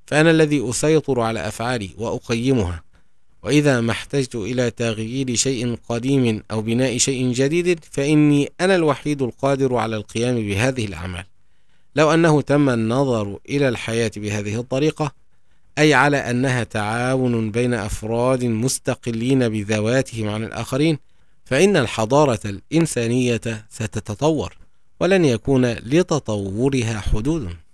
فأنا الذي أسيطر على أفعالي وأقيمها وإذا ما احتجت إلى تغيير شيء قديم أو بناء شيء جديد فإني أنا الوحيد القادر على القيام بهذه الأعمال لو أنه تم النظر إلى الحياة بهذه الطريقة أي على أنها تعاون بين أفراد مستقلين بذواتهم عن الآخرين فإن الحضارة الإنسانية ستتطور ولن يكون لتطورها حدود